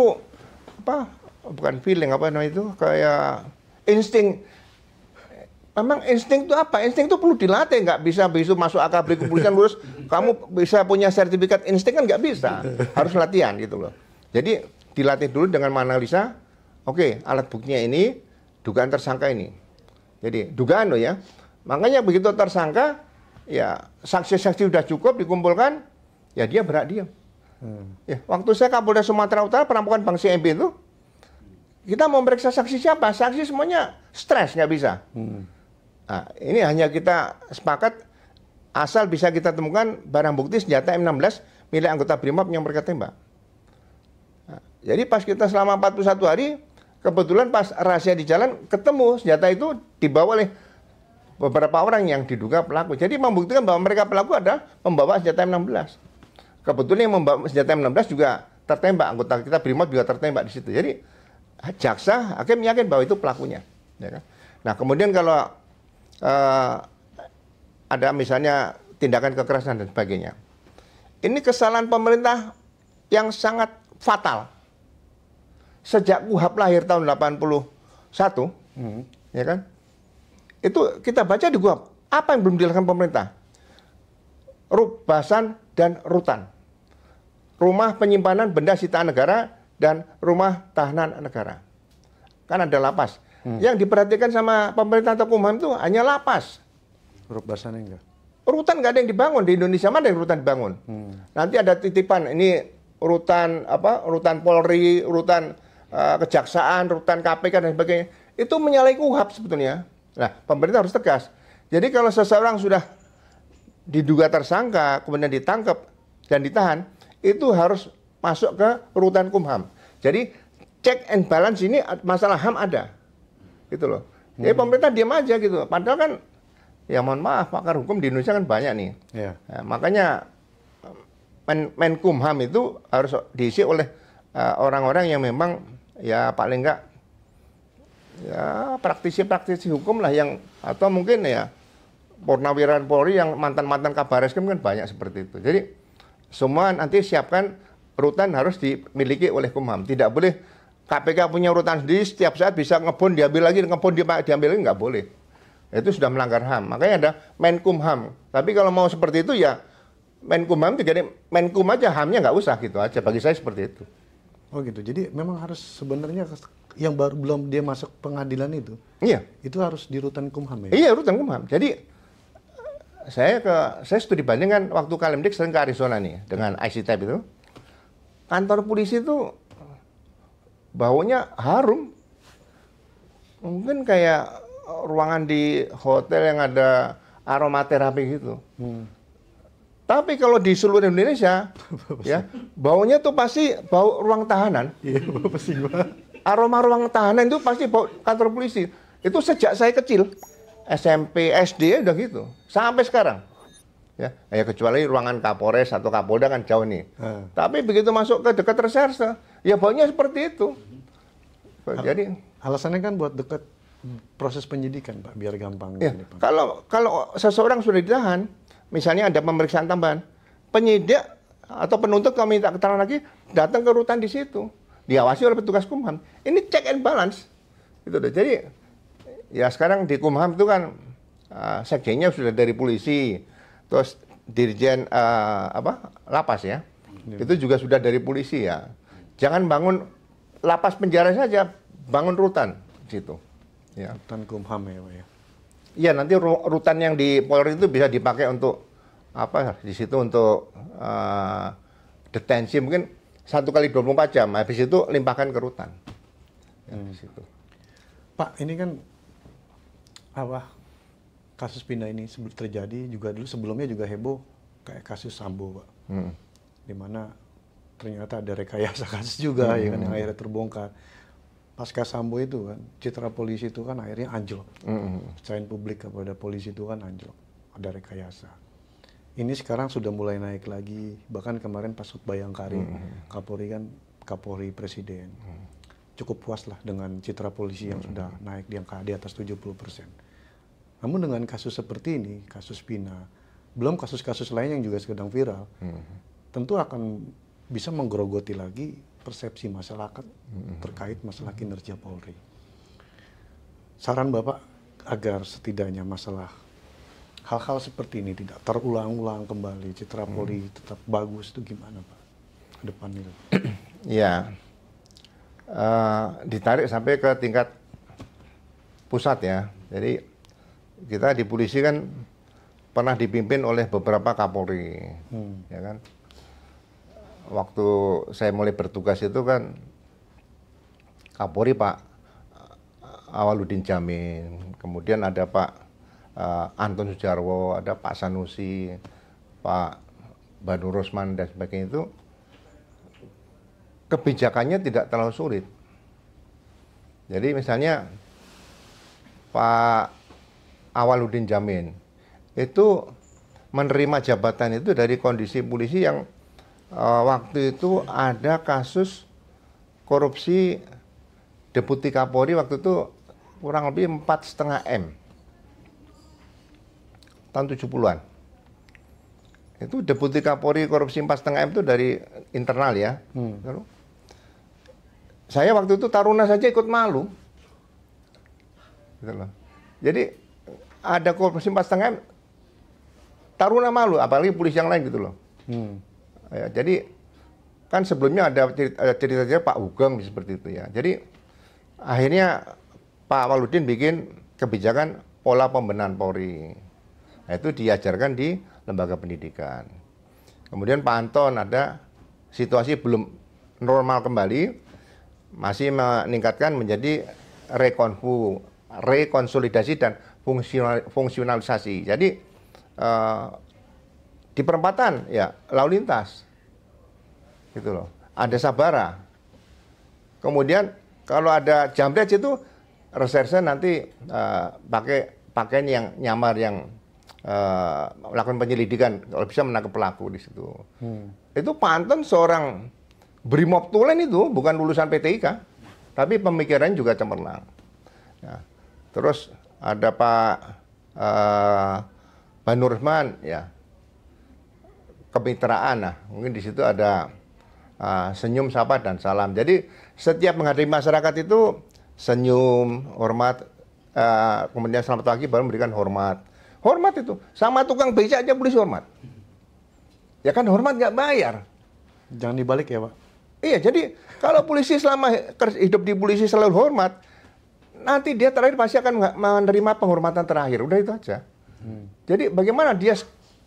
apa bukan feeling apa namanya itu kayak insting memang insting itu apa? Insting itu perlu dilatih, nggak bisa besok masuk AKB kepolisian lurus, kamu bisa punya sertifikat insting kan nggak bisa, harus latihan gitu loh. Jadi dilatih dulu dengan menganalisa, oke okay, alat buktinya ini, dugaan tersangka ini. Jadi dugaan loh ya, Makanya begitu tersangka, ya saksi-saksi sudah cukup dikumpulkan, ya dia berat diam. Hmm. Ya, waktu saya Kapolda Sumatera Utara perampokan Bang CMB itu, kita mau memeriksa saksi siapa? Saksi semuanya stres nggak bisa. Hmm. Nah, ini hanya kita sepakat asal bisa kita temukan barang bukti senjata M16 milik anggota BRIMOB yang mereka tembak. Nah, jadi pas kita selama 41 hari, kebetulan pas rahasia di jalan ketemu senjata itu dibawa oleh beberapa orang yang diduga pelaku. Jadi membuktikan bahwa mereka pelaku ada membawa senjata M16. Kebetulan yang membawa senjata M16 juga tertembak anggota kita Brimob juga tertembak di situ. Jadi jaksa hakim yakin bahwa itu pelakunya. Ya kan? Nah kemudian kalau uh, ada misalnya tindakan kekerasan dan sebagainya, ini kesalahan pemerintah yang sangat fatal. Sejak kuhab lahir tahun 81, hmm. ya kan? Itu kita baca di gua apa yang belum dilakukan pemerintah? Rubasan dan rutan. Rumah penyimpanan benda sitaan negara dan rumah tahanan negara. Kan ada lapas. Hmm. Yang diperhatikan sama pemerintah atau kumham itu hanya lapas. Rubasan enggak? Rutan nggak ada yang dibangun di Indonesia mana yang rutan dibangun? Hmm. Nanti ada titipan ini rutan apa? Rutan Polri, rutan uh, kejaksaan, rutan KPK dan sebagainya. Itu menyalahi kuhap sebetulnya. Nah, pemerintah harus tegas. Jadi kalau seseorang sudah diduga tersangka, kemudian ditangkap dan ditahan, itu harus masuk ke rutan kumham. Jadi check and balance ini masalah ham ada, gitu loh. Jadi hmm. pemerintah diam aja gitu. Padahal kan, ya mohon maaf, pakar hukum di Indonesia kan banyak nih. Yeah. Nah, makanya men Menkumham itu harus diisi oleh eh, orang-orang uh, yang memang ya paling enggak ya praktisi-praktisi hukum lah yang atau mungkin ya purnawiran Polri yang mantan-mantan eskrim kan banyak seperti itu. Jadi semua nanti siapkan rutan harus dimiliki oleh Kumham. Tidak boleh KPK punya rutan sendiri setiap saat bisa ngebon diambil lagi, ngebon diambil lagi nggak boleh. Itu sudah melanggar HAM. Makanya ada Menkumham. Tapi kalau mau seperti itu ya Menkumham jadi Menkum aja hamnya nggak usah gitu aja. Bagi saya seperti itu. Oh gitu. Jadi memang harus sebenarnya yang baru belum dia masuk pengadilan itu. Iya. Itu harus di rutan kumham ya. Iya, rutan kumham. Jadi saya ke saya studi banding kan waktu Kalimdik sering ke Arizona nih dengan ICTAP itu. Kantor polisi itu baunya harum. Mungkin kayak ruangan di hotel yang ada aromaterapi gitu. Hmm. Tapi kalau di seluruh Indonesia, ya baunya tuh pasti bau ruang tahanan. Iya, bau pesing banget aroma ruang tahanan itu pasti kantor polisi. Itu sejak saya kecil, SMP, SD ya udah gitu, sampai sekarang. Ya, ya kecuali ruangan Kapolres atau Kapolda kan jauh nih. Hmm. Tapi begitu masuk ke dekat reserse, ya pokoknya seperti itu. Jadi alasannya kan buat dekat proses penyidikan, Pak, biar gampang. Ya, ini, Pak. Kalau kalau seseorang sudah ditahan, misalnya ada pemeriksaan tambahan, penyidik atau penuntut kami minta keterangan lagi datang ke rutan di situ diawasi oleh petugas kumham. Ini check and balance. Gitu deh. Jadi ya sekarang di kumham itu kan uh, sekjennya sudah dari polisi, terus dirjen uh, apa lapas ya, hmm. itu juga sudah dari polisi ya. Jangan bangun lapas penjara saja, bangun rutan situ. Ya. Rutan kumham ya, Pak ya. Iya, nanti rutan yang di Polri itu bisa dipakai untuk apa di situ untuk uh, detensi mungkin satu kali 24 jam, habis itu limpahkan ke rutan. Ya, hmm. Pak, ini kan apa kasus pindah ini terjadi juga dulu sebelumnya juga heboh kayak kasus Sambo, Pak. Hmm. Dimana ternyata ada rekayasa kasus juga hmm. ya kan yang hmm. akhirnya terbongkar. Pasca Sambo itu kan citra polisi itu kan akhirnya anjlok. Hmm. Percayaan publik kepada polisi itu kan anjlok. Ada rekayasa ini sekarang sudah mulai naik lagi. Bahkan kemarin pas Bayangkari, hmm, hmm, hmm. Kapolri kan Kapolri Presiden. Hmm. Cukup puas lah dengan citra polisi yang hmm. sudah hmm. naik di angka di atas 70 persen. Namun dengan kasus seperti ini, kasus Pina, belum kasus-kasus lain yang juga sedang viral, hmm. tentu akan bisa menggerogoti lagi persepsi masyarakat hmm. terkait masalah kinerja Polri. Saran Bapak agar setidaknya masalah hal-hal seperti ini tidak terulang-ulang kembali citra hmm. Polri hmm. tetap bagus itu gimana Pak ke itu ya uh, ditarik sampai ke tingkat pusat ya jadi kita di polisi kan pernah dipimpin oleh beberapa Kapolri hmm. ya kan waktu saya mulai bertugas itu kan Kapolri Pak Awaludin Jamin kemudian ada Pak uh, Anton Sujarwo, ada Pak Sanusi, Pak Banu Rosman dan sebagainya itu kebijakannya tidak terlalu sulit. Jadi misalnya Pak Awaludin Jamin itu menerima jabatan itu dari kondisi polisi yang uh, waktu itu ada kasus korupsi deputi Kapolri waktu itu kurang lebih empat setengah m tahun 70-an. Itu Deputi Kapolri Korupsi 4,5 M itu dari internal ya. Hmm. Lalu, saya waktu itu Taruna saja ikut malu. Gitu loh. Jadi ada korupsi 4,5 M, Taruna malu, apalagi polisi yang lain gitu loh. Hmm. Ya, jadi kan sebelumnya ada cerita-cerita Pak Ugeng seperti itu ya. Jadi akhirnya Pak Waludin bikin kebijakan pola pembenahan Polri. Nah, itu diajarkan di lembaga pendidikan. Kemudian Pak Anton ada situasi belum normal kembali, masih meningkatkan menjadi rekonfu, rekonsolidasi dan fungsional, fungsionalisasi. Jadi eh, di perempatan ya lalu lintas gitu loh. Ada sabara. Kemudian kalau ada jamret itu reserse nanti eh, pakai pakaian yang nyamar yang uh, melakukan penyelidikan kalau bisa menangkap pelaku di situ. Hmm. Itu Panten seorang Brimob Tulen itu bukan lulusan PTIK, tapi pemikirannya juga cemerlang. Ya. terus ada Pak uh, eh, Banurman ya kemitraan nah mungkin di situ ada uh, senyum sapa dan salam jadi setiap menghadapi masyarakat itu senyum hormat uh, kemudian selamat pagi baru memberikan hormat Hormat itu. Sama tukang beca aja polisi hormat. Ya kan hormat nggak bayar. Jangan dibalik ya Pak. Iya, jadi kalau polisi selama hidup di polisi selalu hormat, nanti dia terakhir pasti akan menerima penghormatan terakhir. Udah itu aja. Hmm. Jadi bagaimana dia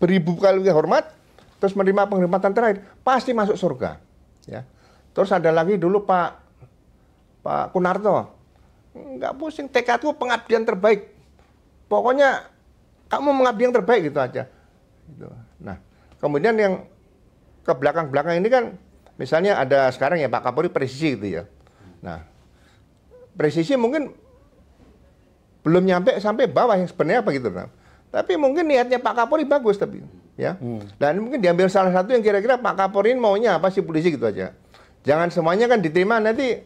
beribu kali hormat, terus menerima penghormatan terakhir, pasti masuk surga. Ya. Terus ada lagi dulu Pak Pak Kunarto, nggak pusing. Tekadku pengabdian terbaik. Pokoknya kamu mengabdi yang terbaik gitu aja. Gitu. Nah, kemudian yang ke belakang-belakang ini kan misalnya ada sekarang ya Pak Kapolri presisi gitu ya. Nah, presisi mungkin belum nyampe sampai bawah yang sebenarnya apa gitu. Nah. Tapi mungkin niatnya Pak Kapolri bagus tapi ya. Hmm. Dan mungkin diambil salah satu yang kira-kira Pak Kapolri maunya apa sih polisi gitu aja. Jangan semuanya kan diterima nanti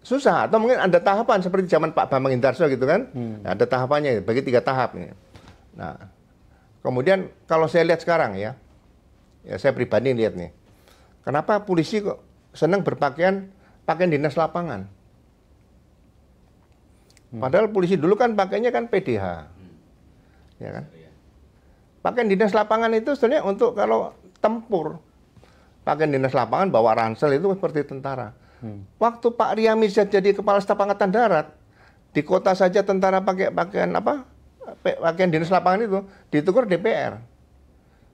susah atau mungkin ada tahapan seperti zaman Pak Bambang Intarso gitu kan. Hmm. ada tahapannya bagi tiga tahap nih. Nah, kemudian kalau saya lihat sekarang ya, ya saya pribadi lihat nih, kenapa polisi kok senang berpakaian pakaian dinas lapangan? Hmm. Padahal polisi dulu kan pakainya kan PDH, hmm. ya kan? Iya. Pakaian dinas lapangan itu sebenarnya untuk kalau tempur, pakaian dinas lapangan bawa ransel itu seperti tentara. Hmm. Waktu Pak Ria jadi kepala staf angkatan darat, di kota saja tentara pakai pakaian apa? pakaian dinas lapangan itu ditukar DPR.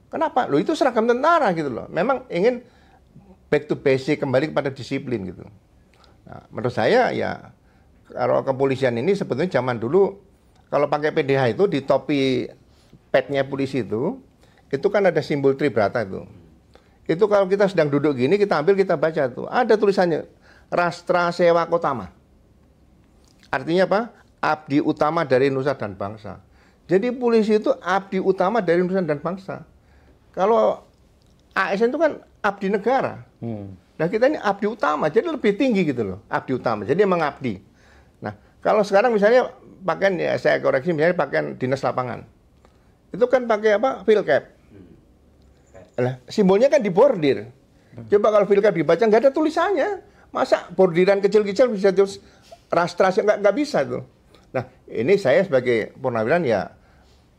Kenapa? Loh itu seragam tentara gitu loh. Memang ingin back to basic kembali kepada disiplin gitu. Nah, menurut saya ya kalau kepolisian ini sebetulnya zaman dulu kalau pakai PDH itu di topi petnya polisi itu itu kan ada simbol tribrata itu. Itu kalau kita sedang duduk gini kita ambil kita baca tuh ada tulisannya Rastra Sewa Kotama. Artinya apa? Abdi utama dari nusa dan bangsa. Jadi polisi itu abdi utama dari Indonesia dan bangsa. Kalau ASN itu kan abdi negara. Hmm. Nah kita ini abdi utama, jadi lebih tinggi gitu loh, abdi utama. Jadi emang abdi. Nah kalau sekarang misalnya pakaian, ya saya koreksi misalnya pakaian dinas lapangan. Itu kan pakai apa? cap. Nah, simbolnya kan di bordir. Coba kalau field cap dibaca, nggak ada tulisannya. Masa bordiran kecil-kecil bisa terus rastrasi nggak, nggak bisa tuh. Nah, ini saya sebagai purnawiran ya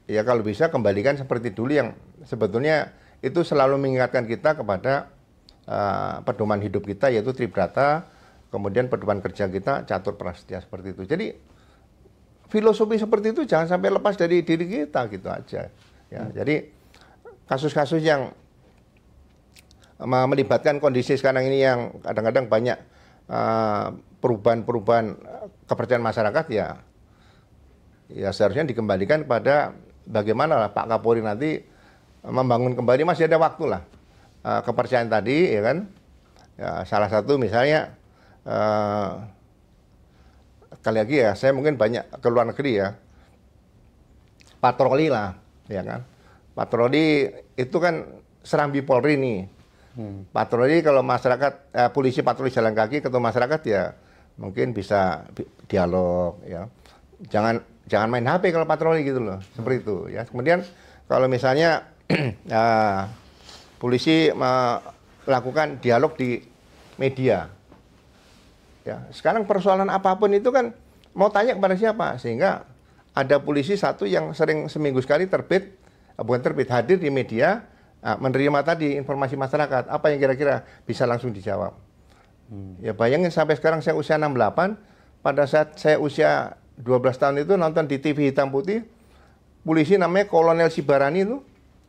ya kalau bisa kembalikan seperti dulu yang sebetulnya itu selalu mengingatkan kita kepada uh, pedoman hidup kita yaitu tribrata, kemudian pedoman kerja kita catur prasetya seperti itu. Jadi filosofi seperti itu jangan sampai lepas dari diri kita gitu aja. Ya, hmm. jadi kasus-kasus yang melibatkan kondisi sekarang ini yang kadang-kadang banyak eh, perubahan-perubahan eh, kepercayaan masyarakat ya ya seharusnya dikembalikan pada bagaimana lah Pak Kapolri nanti membangun kembali masih ada waktu lah uh, eh, kepercayaan tadi ya kan ya, salah satu misalnya uh, eh, kali lagi ya saya mungkin banyak ke luar negeri ya patroli lah ya kan patroli itu kan serambi Polri nih hmm. patroli kalau masyarakat eh, polisi patroli jalan kaki ketemu masyarakat ya mungkin bisa dialog ya jangan jangan main HP kalau patroli gitu loh seperti itu ya kemudian kalau misalnya uh, polisi melakukan dialog di media ya sekarang persoalan apapun itu kan mau tanya kepada siapa sehingga ada polisi satu yang sering seminggu sekali terbit eh, bukan terbit hadir di media eh, menerima tadi informasi masyarakat apa yang kira-kira bisa langsung dijawab hmm. ya bayangin sampai sekarang saya usia 68 pada saat saya usia 12 tahun itu nonton di TV hitam putih polisi namanya Kolonel Sibarani itu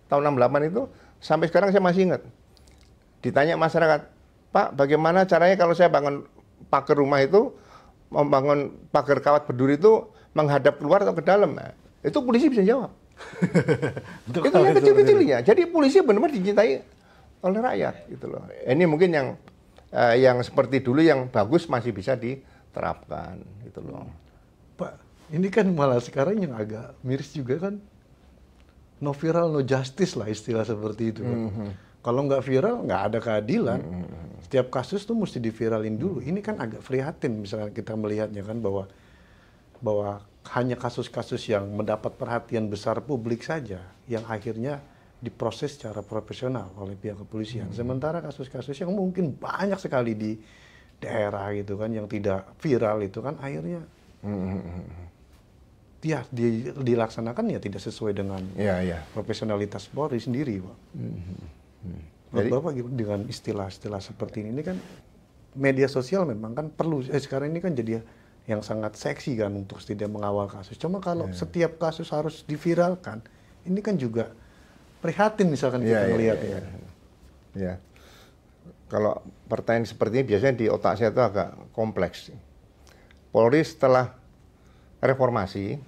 tahun 68 itu sampai sekarang saya masih ingat ditanya masyarakat Pak bagaimana caranya kalau saya bangun pagar rumah itu membangun pagar kawat berduri itu menghadap keluar atau ke dalam nah, itu polisi bisa jawab itu yang kecil-kecilnya jadi polisi benar-benar dicintai oleh rakyat gitu loh ini mungkin yang eh, yang seperti dulu yang bagus masih bisa diterapkan gitu loh ini kan malah sekarang yang agak miris juga kan no viral no justice lah istilah seperti itu Mm -hmm. Kalau nggak viral nggak ada keadilan. Mm -hmm. Setiap kasus tuh mesti diviralin dulu. Mm -hmm. Ini kan agak prihatin misalnya kita melihatnya kan bahwa bahwa hanya kasus-kasus yang mendapat perhatian besar publik saja yang akhirnya diproses secara profesional oleh pihak kepolisian. Mm -hmm. Sementara kasus-kasus yang mungkin banyak sekali di daerah gitu kan yang tidak viral itu kan akhirnya mm -hmm ya di, dilaksanakan ya tidak sesuai dengan ya, ya. profesionalitas Polri sendiri, Pak. hmm Hmm. hmm. Jadi, Bapak dengan istilah-istilah seperti ini, ini kan media sosial memang kan perlu eh, sekarang ini kan jadi yang sangat seksi kan untuk tidak mengawal kasus. Cuma kalau ya. setiap kasus harus diviralkan, ini kan juga prihatin misalkan ya, kita melihatnya. melihat ya. ya. Ya. ya. Kalau pertanyaan seperti ini biasanya di otak saya itu agak kompleks. Polri setelah reformasi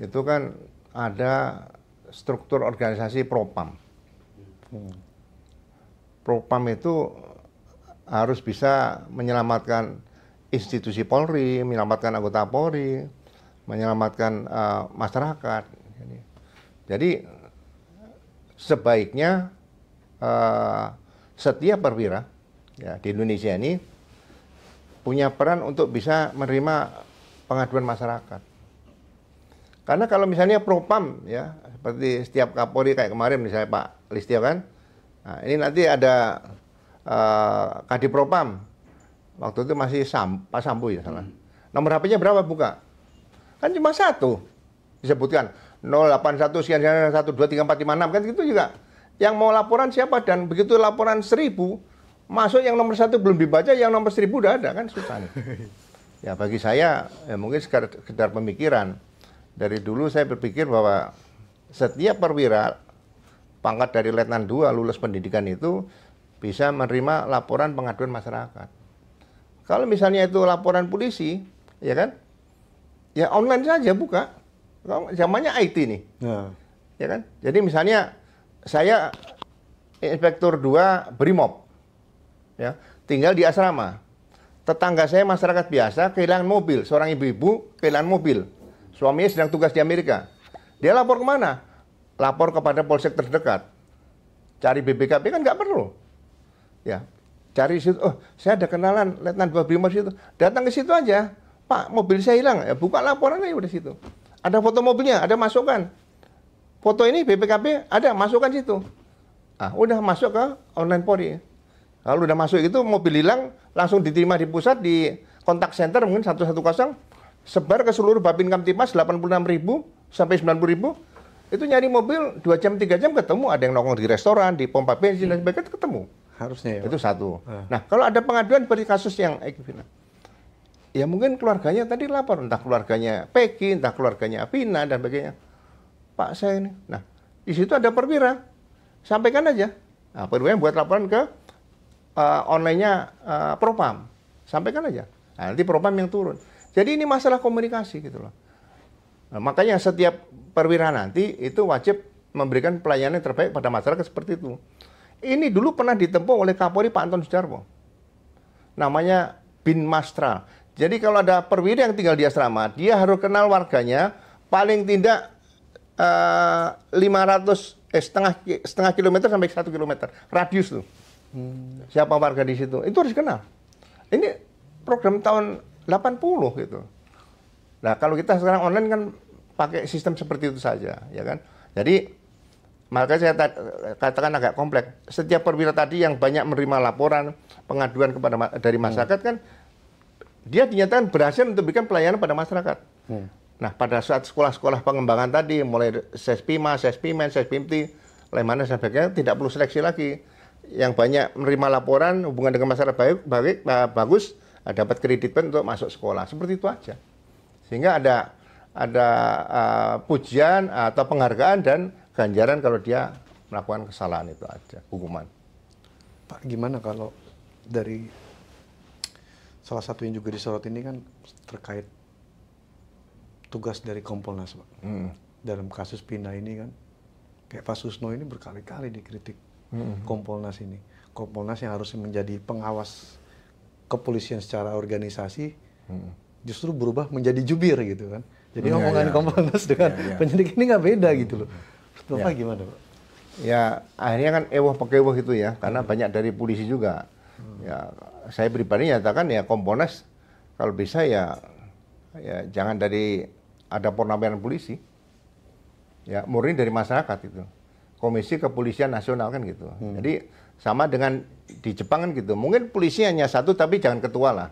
itu kan ada struktur organisasi propam. Hmm. Propam itu harus bisa menyelamatkan institusi Polri, menyelamatkan anggota Polri, menyelamatkan uh, masyarakat. Jadi, sebaiknya uh, eh, setiap perwira ya, di Indonesia ini punya peran untuk bisa menerima pengaduan masyarakat karena kalau misalnya propam ya, seperti setiap Kapolri kayak kemarin misalnya Pak Listio kan, nah, ini nanti ada uh, eh, Kadipropam, waktu itu masih Sam, Pak Sambu ya salah. Hmm. Nomor HP-nya berapa buka? Kan cuma satu disebutkan 081 sekian sekian 123456 kan gitu juga. Yang mau laporan siapa dan begitu laporan seribu masuk yang nomor satu belum dibaca, yang nomor seribu udah ada kan susah. Nih. Ya bagi saya ya mungkin sekedar, sekedar pemikiran dari dulu saya berpikir bahwa setiap perwira pangkat dari letnan 2 lulus pendidikan itu bisa menerima laporan pengaduan masyarakat. Kalau misalnya itu laporan polisi, ya kan? Ya online saja buka. Zamannya IT nih. Ya. ya kan? Jadi misalnya saya inspektur 2 Brimob. Ya, tinggal di asrama. Tetangga saya masyarakat biasa kehilangan mobil, seorang ibu-ibu kehilangan mobil Suaminya sedang tugas di Amerika. Dia lapor kemana? Lapor kepada polsek terdekat. Cari BBKB kan nggak perlu. Ya, cari situ. Oh, saya ada kenalan Letnan Dua Brimob situ. Datang ke situ aja. Pak, mobil saya hilang. Ya, buka laporan aja udah situ. Ada foto mobilnya, ada masukan. Foto ini BPKP ada masukan situ. Ah, udah masuk ke online Polri. Kalau udah masuk itu mobil hilang langsung diterima di pusat di kontak center mungkin satu-satu kosong sebar ke seluruh delapan Kamtipas 86 ribu sampai 90 ribu itu nyari mobil dua jam tiga jam ketemu ada yang nongkrong di restoran di pompa bensin hmm. dan sebagainya ketemu harusnya ya, itu Pak. satu eh. nah kalau ada pengaduan seperti kasus yang Ekvina eh, ya mungkin keluarganya tadi lapor entah keluarganya Peggy entah keluarganya Vina dan sebagainya Pak saya ini nah di situ ada perwira sampaikan aja nah, perwira buat laporan ke uh, onlinenya uh, Propam sampaikan aja nah, nanti Propam yang turun jadi ini masalah komunikasi gitu loh. Nah, makanya setiap perwira nanti itu wajib memberikan pelayanan yang terbaik pada masyarakat seperti itu. Ini dulu pernah ditempuh oleh Kapolri Pak Anton Sujarwo. Namanya Bin Mastra. Jadi kalau ada perwira yang tinggal di asrama, dia harus kenal warganya paling tidak uh, eh, 500 eh, setengah setengah kilometer sampai 1 kilometer radius tuh. Hmm. Siapa warga di situ? Itu harus kenal. Ini program tahun 80 gitu. Nah, kalau kita sekarang online kan pakai sistem seperti itu saja, ya kan? Jadi maka saya katakan agak kompleks. Setiap perwira tadi yang banyak menerima laporan pengaduan kepada ma dari hmm. masyarakat hmm. kan dia dinyatakan berhasil untuk berikan pelayanan pada masyarakat. Hmm. Nah, pada saat sekolah-sekolah pengembangan tadi mulai Sespima, Sespimen, Sespimti, lain mana, sebagainya tidak perlu seleksi lagi. Yang banyak menerima laporan hubungan dengan masyarakat baik, baik eh, bagus Nah, dapat kredit pun untuk masuk sekolah. Seperti itu aja. Sehingga ada ada uh, pujian atau penghargaan dan ganjaran kalau dia melakukan kesalahan itu aja, hukuman. Pak, gimana kalau dari salah satu yang juga disorot ini kan terkait tugas dari Kompolnas, Pak. Hmm. Dalam kasus pindah ini kan, kayak Pak Susno ini berkali-kali dikritik hmm. Kompolnas ini. Kompolnas yang harus menjadi pengawas kepolisian secara organisasi hmm. justru berubah menjadi jubir gitu kan. Jadi hmm, omongan ya, ya. Komponas dengan ya, ya. penyidik ini nggak beda gitu loh. Iya. Bapak ya. gimana Pak? Ya akhirnya kan ewah pekewah gitu ya, karena hmm. banyak dari polisi juga. Hmm. Ya saya pribadi nyatakan ya Komponas kalau bisa ya ya jangan dari ada purnawirawan polisi. Ya murni dari masyarakat itu. Komisi Kepolisian Nasional kan gitu. Hmm. Jadi sama dengan di Jepang kan gitu. Mungkin polisi hanya satu tapi jangan ketua lah.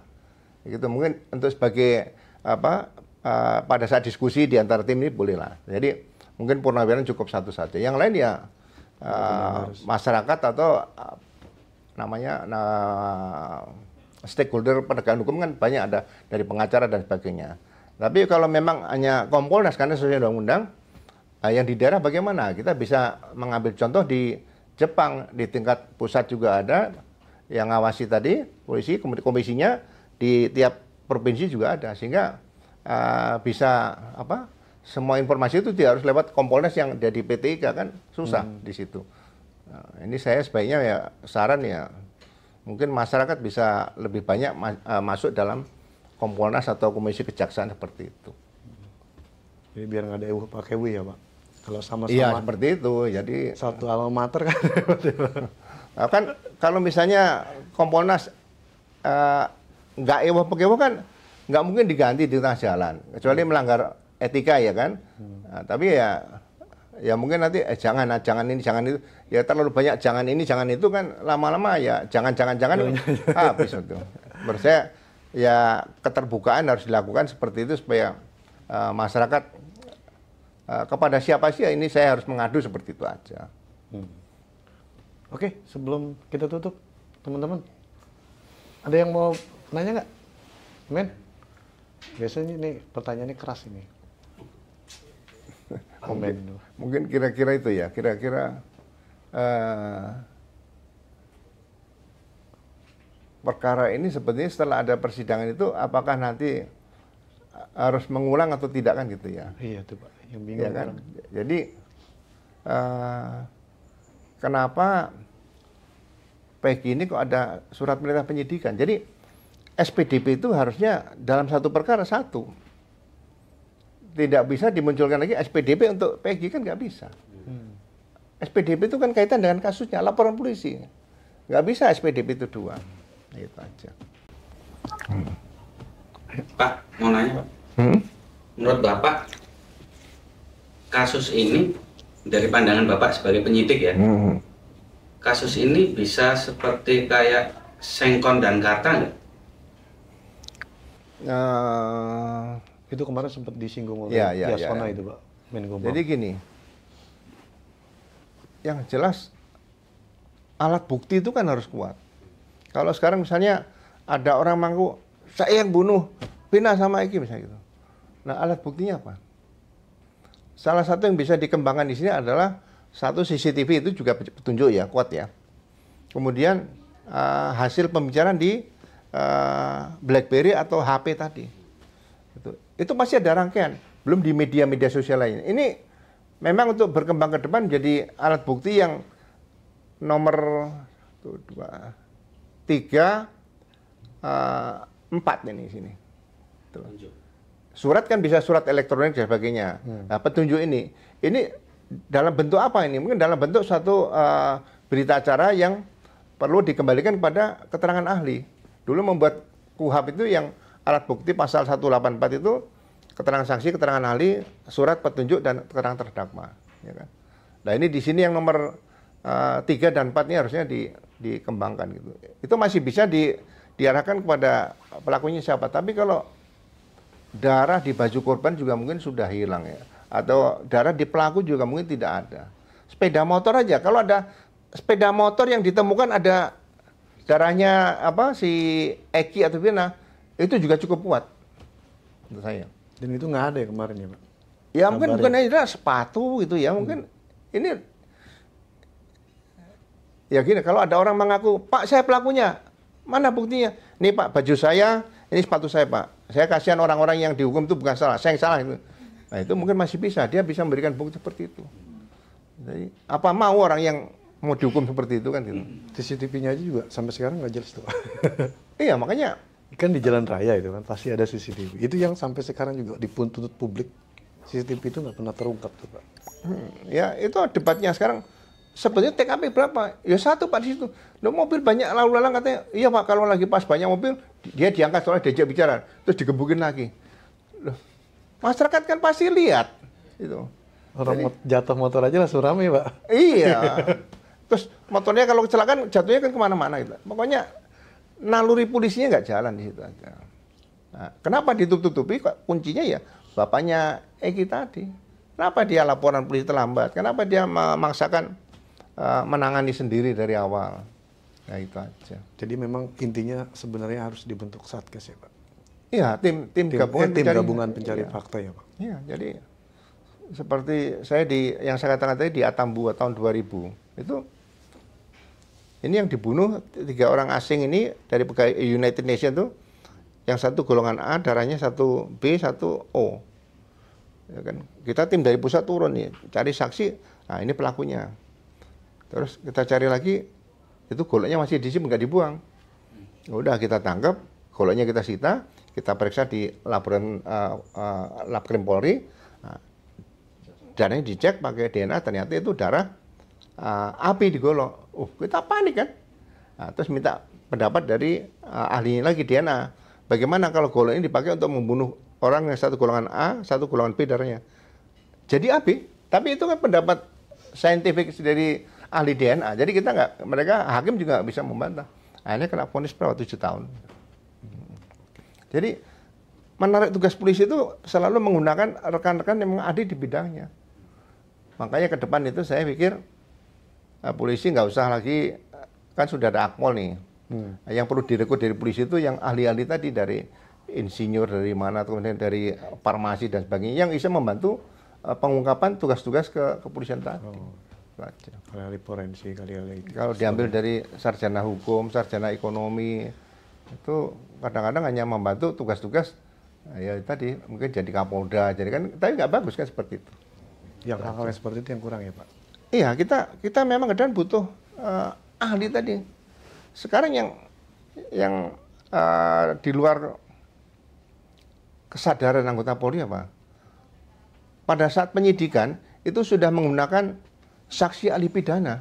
Gitu mungkin untuk sebagai apa uh, pada saat diskusi di antara tim ini boleh lah. Jadi mungkin purnawiran cukup satu saja. Yang lain ya uh, masyarakat atau uh, namanya uh, stakeholder penegakan hukum kan banyak ada dari pengacara dan sebagainya. Tapi kalau memang hanya Kompolnas karena sesuai undang-undang, yang di daerah bagaimana? Kita bisa mengambil contoh di Jepang di tingkat pusat juga ada yang ngawasi tadi polisi komisinya di tiap provinsi juga ada sehingga uh, bisa apa semua informasi itu tidak harus lewat Kompolnas yang jadi PTIK kan susah hmm. di situ. Nah, ini saya sebaiknya ya saran ya mungkin masyarakat bisa lebih banyak ma uh, masuk dalam Kompolnas atau Komisi Kejaksaan seperti itu. Jadi biar nggak ada ewu pakai W ya Pak? Kalau sama-sama. Iya seperti itu. Jadi satu alamater kan. kan. kan kalau misalnya Kompolnas eh, nggak uh, ewah kan nggak mungkin diganti di tengah jalan kecuali melanggar etika ya kan. Nah, tapi ya ya mungkin nanti eh, jangan ah, jangan ini jangan itu ya terlalu banyak jangan ini jangan itu kan lama-lama ya jangan jangan jangan iya, iya, iya. habis itu. Menurut saya ya keterbukaan harus dilakukan seperti itu supaya uh, masyarakat Eh, kepada siapa sih ya ini saya harus mengadu seperti itu aja. Hmm. Oke, sebelum kita tutup, teman-teman, ada yang mau nanya nggak? Men, biasanya ini pertanyaannya keras ini. Komen mungkin, mungkin kira-kira itu ya, kira-kira uh, perkara ini sebenarnya setelah ada persidangan itu apakah nanti harus mengulang atau tidak kan gitu ya? Iya, tuh Pak yang bingung ya kan? Jadi uh, kenapa PG ini kok ada surat perintah penyidikan? Jadi SPDP itu harusnya dalam satu perkara satu. Tidak bisa dimunculkan lagi SPDP untuk PG kan nggak bisa. Hmm. SPDP itu kan kaitan dengan kasusnya, laporan polisi. Nggak bisa SPDP itu dua. Itu aja. Hmm. Pak, mau nanya Pak. Hmm? Menurut Bapak, kasus ini dari pandangan Bapak sebagai penyidik ya. Hmm. Kasus ini bisa seperti kayak Sengkon dan Kata nggak? Uh, itu kemarin sempat disinggung oleh Yasona ya, ya, ya. itu Pak Menko. Jadi gini, yang jelas alat bukti itu kan harus kuat. Kalau sekarang misalnya ada orang mangku, saya yang bunuh, pindah sama Eki misalnya gitu. Nah alat buktinya apa? salah satu yang bisa dikembangkan di sini adalah satu CCTV itu juga petunjuk ya, kuat ya. Kemudian uh, hasil pembicaraan di uh, BlackBerry atau HP tadi. Itu, itu pasti ada rangkaian, belum di media-media sosial lain. Ini memang untuk berkembang ke depan jadi alat bukti yang nomor satu, dua, tiga, uh, empat ini sini. Tuh. Surat kan bisa surat elektronik dan sebagainya. Hmm. Nah, petunjuk ini, ini dalam bentuk apa ini? Mungkin dalam bentuk satu uh, berita acara yang perlu dikembalikan kepada keterangan ahli. Dulu membuat kuhab itu yang alat bukti pasal 184 itu keterangan saksi, keterangan ahli, surat petunjuk dan keterangan terdakwa. Ya kan? Nah ini di sini yang nomor eh, tiga uh, dan empat ini harusnya di, dikembangkan gitu. Itu masih bisa di, diarahkan kepada pelakunya siapa. Tapi kalau darah di baju korban juga mungkin sudah hilang ya. Atau darah di pelaku juga mungkin tidak ada. Sepeda motor aja, kalau ada sepeda motor yang ditemukan ada darahnya apa si Eki atau Vina, itu juga cukup kuat menurut saya. Dan itu nggak ada ya kemarin ya Pak? Ya Kabar mungkin bukan ya? aja sepatu gitu ya, mungkin hmm. ini ya gini kalau ada orang mengaku Pak saya pelakunya, mana buktinya? Nih Pak baju saya, ini sepatu saya Pak saya kasihan orang-orang yang dihukum itu bukan salah, saya yang salah itu. Nah itu mungkin masih bisa, dia bisa memberikan bukti seperti itu. Jadi apa mau orang yang mau dihukum seperti itu kan gitu. CCTV-nya aja juga sampai sekarang nggak jelas tuh. iya makanya. Kan di jalan raya itu kan pasti ada CCTV. Itu yang sampai sekarang juga dipuntut publik. CCTV itu nggak pernah terungkap tuh Pak. Hmm, ya itu debatnya sekarang sebetulnya TKP berapa? Ya satu Pak di situ. Loh, mobil banyak lalu lalang katanya, iya Pak kalau lagi pas banyak mobil, dia diangkat soalnya diajak bicara, terus digebukin lagi. Loh, masyarakat kan pasti lihat. Itu. Orang Jadi, jatuh motor aja langsung rame Pak. Iya. terus motornya kalau kecelakaan jatuhnya kan kemana-mana gitu. Pokoknya naluri polisinya nggak jalan di situ aja. Nah, kenapa ditutup-tutupi? Kuncinya ya bapaknya Eki tadi. Kenapa dia laporan polisi terlambat? Kenapa dia memaksakan Eh, menangani sendiri dari awal. Ya itu aja. Jadi memang intinya sebenarnya harus dibentuk satgas ya Pak? Iya, tim, tim, tim eh, gabungan, eh, tim pencari, gabungan pencari iya. fakta ya Pak? Iya, jadi seperti saya di yang saya katakan tadi di Atambua tahun 2000 itu ini yang dibunuh tiga orang asing ini dari United Nations itu, yang satu golongan A darahnya satu B satu O ya kan kita tim dari pusat turun nih cari saksi nah ini pelakunya Terus kita cari lagi, itu goloknya masih di sini nggak dibuang. Ya udah kita tangkap, goloknya kita sita, kita periksa di laporan uh, eh, uh, eh, lab krim Polri. Nah, Dan darahnya dicek pakai DNA, ternyata itu darah uh, api di golok. Uh, kita panik kan? Nah, terus minta pendapat dari uh, ahlinya lagi DNA. Bagaimana kalau golok ini dipakai untuk membunuh orang yang satu golongan A, satu golongan B darahnya? Jadi api, tapi itu kan pendapat saintifik dari ahli DNA. Jadi kita nggak, mereka hakim juga nggak bisa membantah. Akhirnya kena ponis berapa? tujuh tahun. Jadi menarik tugas polisi itu selalu menggunakan rekan-rekan yang mengadil di bidangnya. Makanya ke depan itu saya pikir uh, polisi nggak usah lagi kan sudah ada akmol nih. Hmm. Yang perlu direkrut dari polisi itu yang ahli-ahli tadi dari insinyur dari mana, kemudian dari farmasi dan sebagainya yang bisa membantu eh, pengungkapan tugas-tugas ke kepolisian tadi. Oh pelajar. Ahli forensik, ahli ya, itu. Kalau diambil dari sarjana hukum, sarjana ekonomi itu kadang-kadang hanya membantu tugas-tugas ya tadi mungkin jadi kapolda jadi kan tapi nggak bagus kan seperti itu yang hal-hal yang seperti itu yang kurang ya pak iya kita kita memang keadaan butuh uh, ahli tadi sekarang yang yang uh, di luar kesadaran anggota polri apa pada saat penyidikan itu sudah menggunakan saksi ahli pidana.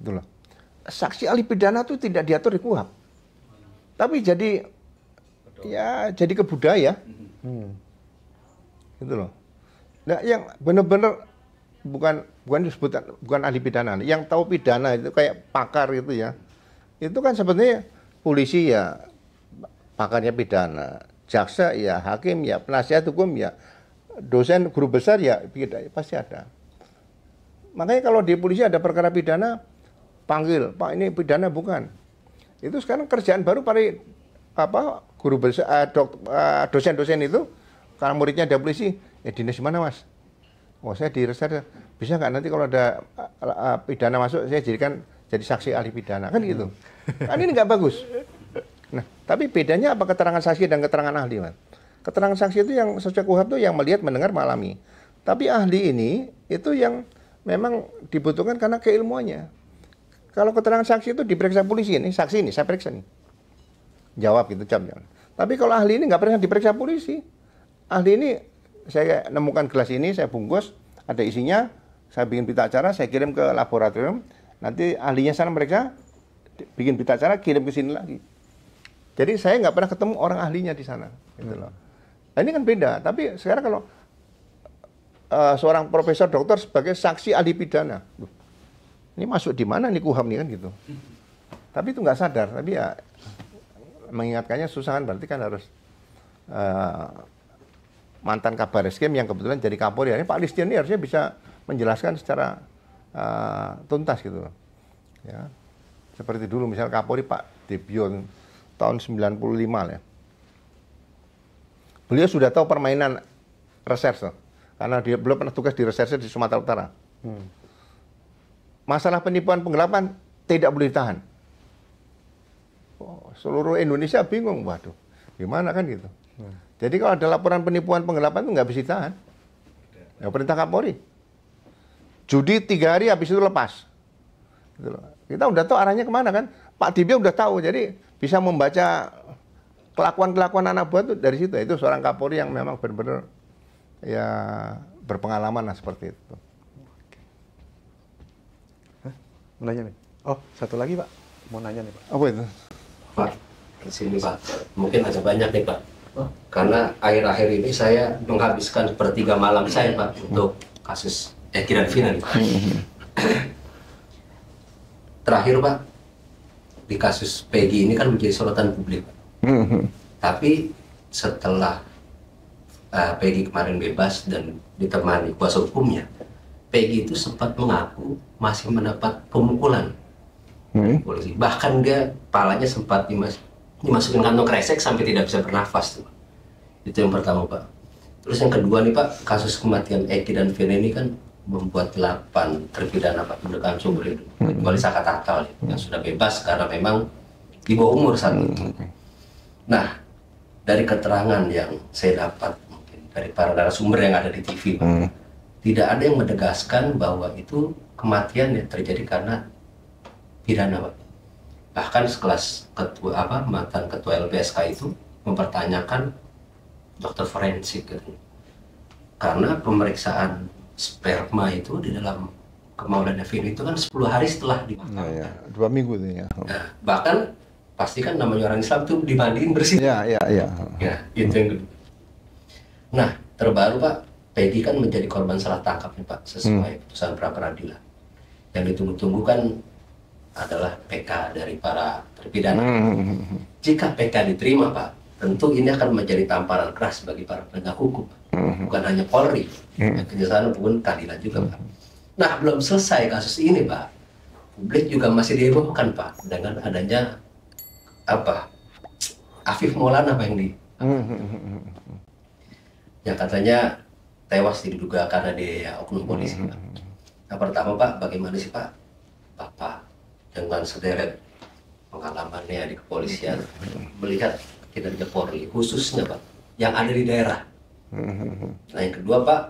Itulah. Saksi ahli pidana itu tidak diatur di KUHAP. Tapi jadi ya jadi kebudaya. Hmm. Itu loh. Nah, yang benar-benar bukan bukan disebut bukan ahli pidana, yang tahu pidana itu kayak pakar gitu ya. Itu kan sebenarnya polisi ya pakarnya pidana, jaksa ya hakim ya, penasihat hukum ya, dosen guru besar ya pasti ada. Makanya kalau di polisi ada perkara pidana, panggil, Pak ini pidana bukan. Itu sekarang kerjaan baru para apa guru besar, uh, dok, uh, dosen-dosen itu, karena muridnya ada polisi, ya dinas mana mas? Oh saya di reser, bisa nggak nanti kalau ada uh, pidana masuk, saya jadikan jadi saksi ahli pidana, kan gitu. Kan ini nggak bagus. Nah, tapi bedanya apa keterangan saksi dan keterangan ahli, Mas? Keterangan saksi itu yang sesuai kuhab itu yang melihat, mendengar, mengalami. Tapi ahli ini itu yang memang dibutuhkan karena keilmuannya. Kalau keterangan saksi itu diperiksa polisi ini, saksi ini saya periksa nih. Jawab gitu jam jam. Tapi kalau ahli ini nggak pernah diperiksa polisi. Ahli ini saya nemukan gelas ini, saya bungkus, ada isinya, saya bikin pita acara, saya kirim ke laboratorium. Nanti ahlinya sana mereka bikin pita acara, kirim ke sini lagi. Jadi saya nggak pernah ketemu orang ahlinya di sana. Gitu hmm. loh. Nah, ini kan beda. Tapi sekarang kalau Eh, seorang profesor dokter sebagai saksi ahli pidana. ini masuk di mana nih kuham nih kan gitu. Tapi itu nggak sadar. Tapi ya mengingatkannya susah kan berarti kan harus uh, mantan kabar eskrim yang kebetulan jadi kapolri. Ini Pak Listian ini harusnya bisa menjelaskan secara uh, tuntas gitu Ya. Seperti dulu misal Kapolri Pak Debion tahun 95 ya. Beliau sudah tahu permainan reserse karena dia belum pernah tugas di reserse di Sumatera Utara. Hmm. Masalah penipuan penggelapan tidak boleh ditahan. Oh, seluruh Indonesia bingung, waduh, gimana kan gitu. Hmm. Jadi kalau ada laporan penipuan penggelapan itu nggak bisa ditahan. Ya, perintah Kapolri. Judi tiga hari habis itu lepas. Gitu Kita udah tahu arahnya kemana kan. Pak Dibia udah tahu, jadi bisa membaca kelakuan-kelakuan anak buah itu dari situ. Itu seorang Kapolri yang memang benar-benar ya berpengalaman lah seperti itu. Mau nanya nih? Oh, satu lagi Pak. Mau nanya nih Pak. Apa itu? Pak, ke sini Pak. Mungkin ada banyak nih Pak. Karena akhir-akhir ini saya menghabiskan sepertiga malam saya Pak untuk kasus Eki dan Vina nih Pak. Terakhir Pak, di kasus Peggy ini kan menjadi sorotan publik. Hmm. Tapi setelah uh, Peggy kemarin bebas dan ditemani kuasa hukumnya, Peggy itu sempat mengaku masih mendapat pemukulan hmm. polisi. Bahkan dia palanya sempat dimas dimasukin kantong kresek sampai tidak bisa bernafas tuh. Itu yang pertama pak. Terus yang kedua nih pak, kasus kematian Eki dan Vina ini kan membuat delapan terpidana pak pendekatan seumur hidup, hmm. kecuali Saka Tatal ya, hmm. yang sudah bebas karena memang di bawah umur saat itu. Hmm, nah, dari keterangan yang saya dapat dari para narasumber yang ada di TV. Hmm. Tidak ada yang menegaskan bahwa itu kematian yang terjadi karena pidana, Pak. Bahkan sekelas ketua apa mantan ketua LPSK itu mempertanyakan dokter forensik gitu. Karena pemeriksaan sperma itu di dalam kemauan Devin itu kan 10 hari setelah dimakamkan. Nah, ya. Dua minggu itu ya. Nah, bahkan pasti kan namanya orang Islam itu dimandiin bersih. ya ya ya, Ya, itu yang kedua. Nah, terbaru Pak, Peggy kan menjadi korban salah tangkap nih Pak, sesuai hmm. putusan pra peradilan. Yang ditunggu-tunggu kan adalah PK dari para terpidana. Hmm. hmm, hmm, hmm. Jika PK diterima Pak, tentu ini akan menjadi tamparan keras bagi para penegak hukum. Hmm. Bukan hanya Polri, hmm. yang pun keadilan juga Pak. Nah, belum selesai kasus ini Pak. Publik juga masih dihebohkan Pak dengan adanya apa Afif Maulana Pak yang di yang katanya tewas diduga karena dia ya, oknum polisi hmm, hmm, hmm. Nah pertama Pak, bagaimana sih Pak Bapak dengan sederet pengalamannya di kepolisian hmm, melihat kinerja Polri khususnya Pak yang ada di daerah. Nah yang kedua Pak,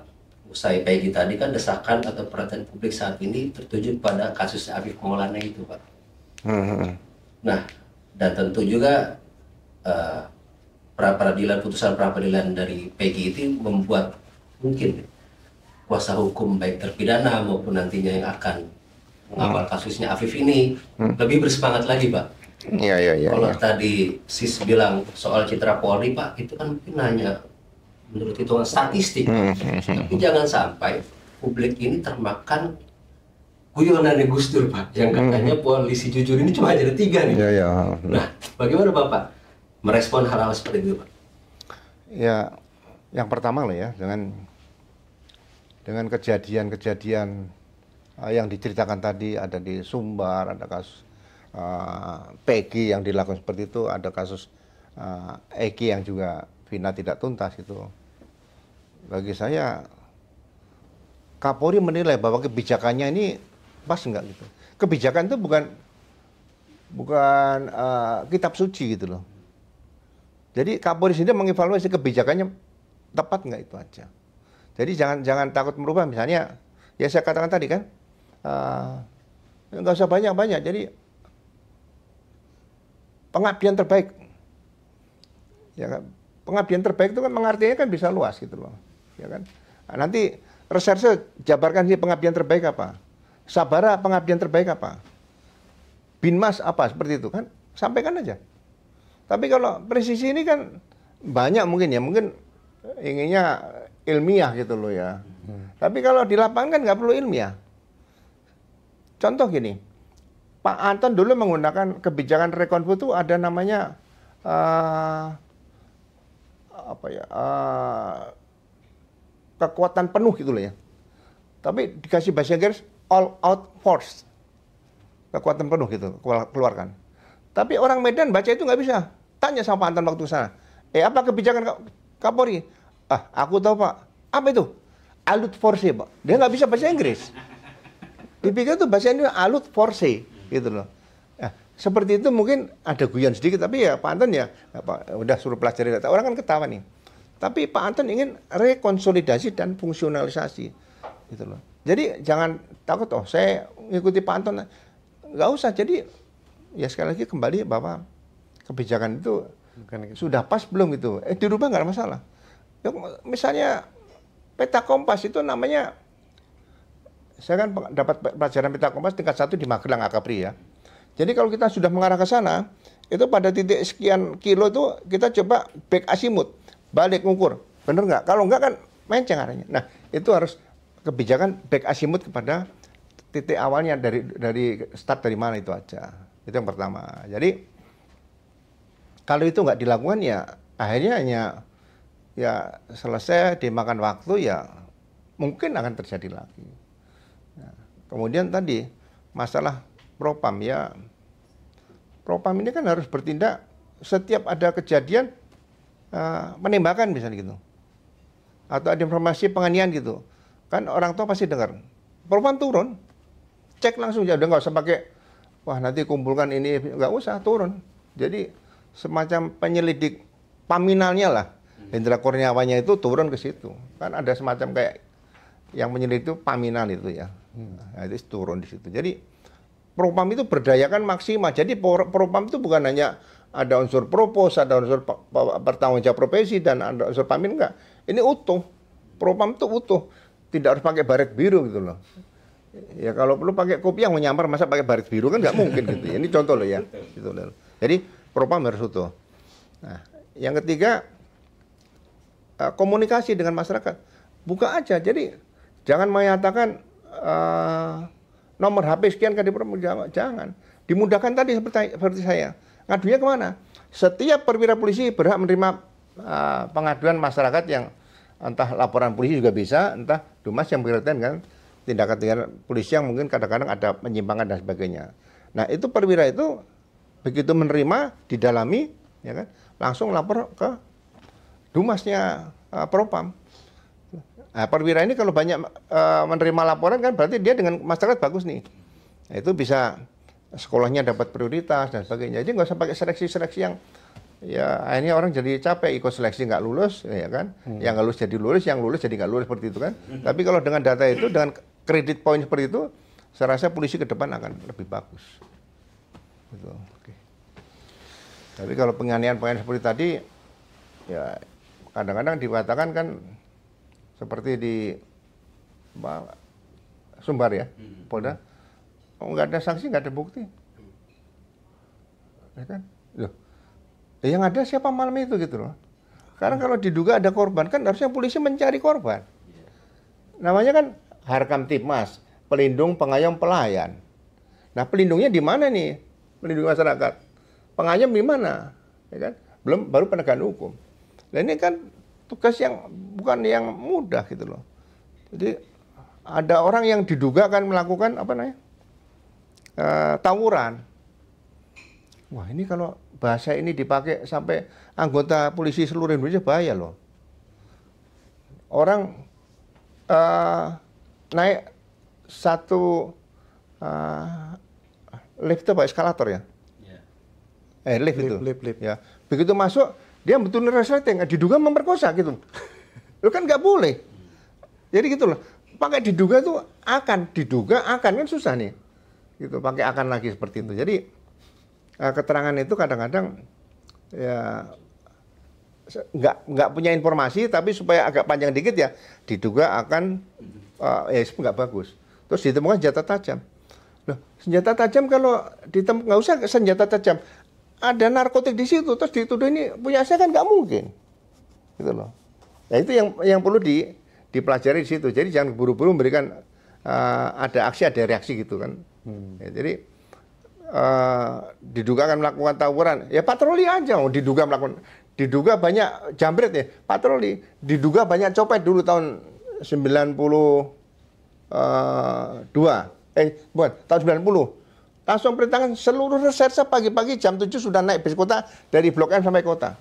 usai pagi tadi kan desakan atau perhatian publik saat ini tertuju pada kasus Afif Maulana itu Pak. Nah dan tentu juga uh, pra peradilan putusan pra peradilan dari PG itu membuat mungkin kuasa hukum baik terpidana maupun nantinya yang akan mengawal hmm. kasusnya Afif ini hmm. lebih bersemangat lagi pak. Iya iya iya. Kalau ya. tadi sis bilang soal citra Polri pak itu kan mungkin hanya menurut hitungan statistik. Hmm. hmm, hmm Tapi jangan sampai publik ini termakan guyonan Gus Dur Pak yang katanya polisi jujur ini cuma ada tiga nih. Ya, ya. Nah bagaimana Bapak merespon hal-hal seperti itu, Pak? Ya, yang pertama loh ya dengan dengan kejadian-kejadian eh, yang diceritakan tadi ada di Sumbar, ada kasus uh, eh, PG yang dilakukan seperti itu, ada kasus uh, Eki yang juga Vina tidak tuntas itu. Bagi saya Kapolri menilai bahwa kebijakannya ini pas enggak gitu. Kebijakan itu bukan bukan uh, kitab suci gitu loh jadi Kapolri sendiri mengevaluasi kebijakannya tepat nggak itu aja. Jadi jangan jangan takut merubah misalnya ya saya katakan tadi kan eh, nggak usah banyak banyak. Jadi pengabdian terbaik ya kan pengabdian terbaik itu kan mengartinya kan bisa luas gitu loh ya kan nah, nanti reserse jabarkan sih pengabdian terbaik apa sabara pengabdian terbaik apa binmas apa seperti itu kan sampaikan aja tapi kalau presisi ini kan banyak mungkin ya, mungkin inginnya ilmiah gitu loh ya. Hmm. Tapi kalau di lapangan kan nggak perlu ilmiah. Contoh gini, Pak Anton dulu menggunakan kebijakan rekonvu itu ada namanya uh, apa ya uh, kekuatan penuh gitu loh ya. Tapi dikasih bahasa Inggris all out force kekuatan penuh gitu keluarkan. Tapi orang Medan baca itu nggak bisa. Tanya sama Pak Anton waktu sana. Eh apa kebijakan Kapolri? Ah, aku tahu Pak. Apa itu? Alut force Pak. Dia nggak bisa bahasa Inggris. Dipikir tuh bahasa Inggris alut force gitu loh. Nah, seperti itu mungkin ada guyon sedikit tapi ya Pak Anton ya, apa, udah suruh pelajari data. Orang kan ketawa nih. Tapi Pak Anton ingin rekonsolidasi dan fungsionalisasi gitu loh. Jadi jangan takut oh saya ngikuti Pak Anton nggak usah. Jadi ya sekali lagi kembali bapak kebijakan itu gitu. sudah pas belum itu? Eh dirubah nggak masalah. Ya, misalnya peta kompas itu namanya saya kan dapat pelajaran peta kompas tingkat satu di Magelang Akapri ya. Jadi kalau kita sudah mengarah ke sana, itu pada titik sekian kilo itu kita coba back asimut, balik ngukur. benar nggak? Kalau nggak kan menceng arahnya. Nah, itu harus kebijakan back asimut kepada titik awalnya dari dari start dari mana itu aja. Itu yang pertama. Jadi kalau itu nggak dilakukan ya akhirnya hanya ya selesai dimakan waktu ya mungkin akan terjadi lagi. Nah, kemudian tadi masalah propam ya propam ini kan harus bertindak setiap ada kejadian uh, penembakan misalnya gitu atau ada informasi penganiayaan gitu kan orang tua pasti dengar propam turun cek langsung ya udah nggak usah pakai wah nanti kumpulkan ini nggak usah turun jadi semacam penyelidik paminalnya lah. Hmm. Hendra Kurniawannya itu turun ke situ. Kan ada semacam kayak yang menyelidik itu paminal itu ya. Hmm. Nah, itu turun di situ. Jadi propam itu berdayakan maksimal. Jadi propam itu bukan hanya ada unsur propos, ada unsur pertanggung jawab profesi dan ada unsur pamin enggak. Ini utuh. Propam itu utuh. Tidak harus pakai baret biru gitu loh. Ya kalau perlu pakai kopi yang menyamar masa pakai baret biru kan nggak mungkin gitu. Ini contoh loh ya. Gitu Jadi Propam harus utuh. Nah, yang ketiga eh, komunikasi dengan masyarakat. Buka aja. Jadi jangan menyatakan uh, nomor HP sekian kan propam Jangan. Dimudahkan tadi seperti, seperti saya. Ngadunya kemana? Setiap perwira polisi berhak menerima uh, pengaduan masyarakat yang entah laporan polisi juga bisa, entah dumas yang berkaitan kan tindakan-tindakan polisi yang mungkin kadang-kadang ada penyimpangan dan sebagainya. Nah itu perwira itu begitu menerima didalami ya kan langsung lapor ke dumasnya uh, propam nah, perwira ini kalau banyak uh, menerima laporan kan berarti dia dengan masyarakat bagus nih nah, itu bisa sekolahnya dapat prioritas dan sebagainya jadi nggak usah pakai seleksi-seleksi yang ya akhirnya orang jadi capek ikut seleksi nggak lulus ya kan hmm. yang nggak lulus jadi lulus yang lulus jadi nggak lulus seperti itu kan hmm. tapi kalau dengan data itu dengan kredit poin seperti itu saya rasa polisi ke depan akan lebih bagus Betul. Oke. Tapi kalau penganiayaan-penganiayaan seperti tadi, ya kadang-kadang dikatakan kan seperti di apa, Sumbar ya, hmm. Polda, oh, nggak ada sanksi nggak ada bukti, hmm. ya kan? Loh, yang ada siapa malam itu gitu loh. Karena kalau diduga ada korban kan harusnya polisi mencari korban. Iya. Namanya kan Harkam Tipmas, pelindung, pengayom, pelayan. Nah pelindungnya di mana nih? melindungi masyarakat. di gimana? Ya kan? Belum baru penegakan hukum. Nah ini kan tugas yang bukan yang mudah gitu loh. Jadi ada orang yang diduga akan melakukan apa namanya? E, tawuran. Wah, ini kalau bahasa ini dipakai sampai anggota polisi seluruh Indonesia bahaya loh. Orang e, naik satu e, lift itu apa eskalator ya? Yeah. Eh lift, lift itu. Lift, lift. Ya. Begitu masuk dia betul resleting, diduga memperkosa gitu. Lo kan nggak boleh. Jadi gitu loh. Pakai diduga itu akan, diduga akan kan susah nih. Gitu, pakai akan lagi seperti itu. Jadi eh, keterangan itu kadang-kadang ya nggak nggak punya informasi tapi supaya agak panjang dikit ya diduga akan uh, ya nggak bagus terus ditemukan jatah tajam Loh, senjata tajam kalau ditem nggak usah senjata tajam. Ada narkotik di situ terus dituduh ini punya saya kan nggak mungkin. Gitu loh. Nah, itu yang yang perlu di dipelajari di situ. Jadi jangan buru-buru memberikan uh, ada aksi ada reaksi gitu kan. Hmm. Ya, jadi uh, diduga akan melakukan tawuran, ya patroli aja. Oh, diduga melakukan diduga banyak jambret ya, patroli. Diduga banyak copet dulu tahun 90 uh, eh, dua eh buat tahun 90 langsung perintahkan seluruh reserse pagi-pagi jam 7 sudah naik bis kota dari Blok M sampai kota.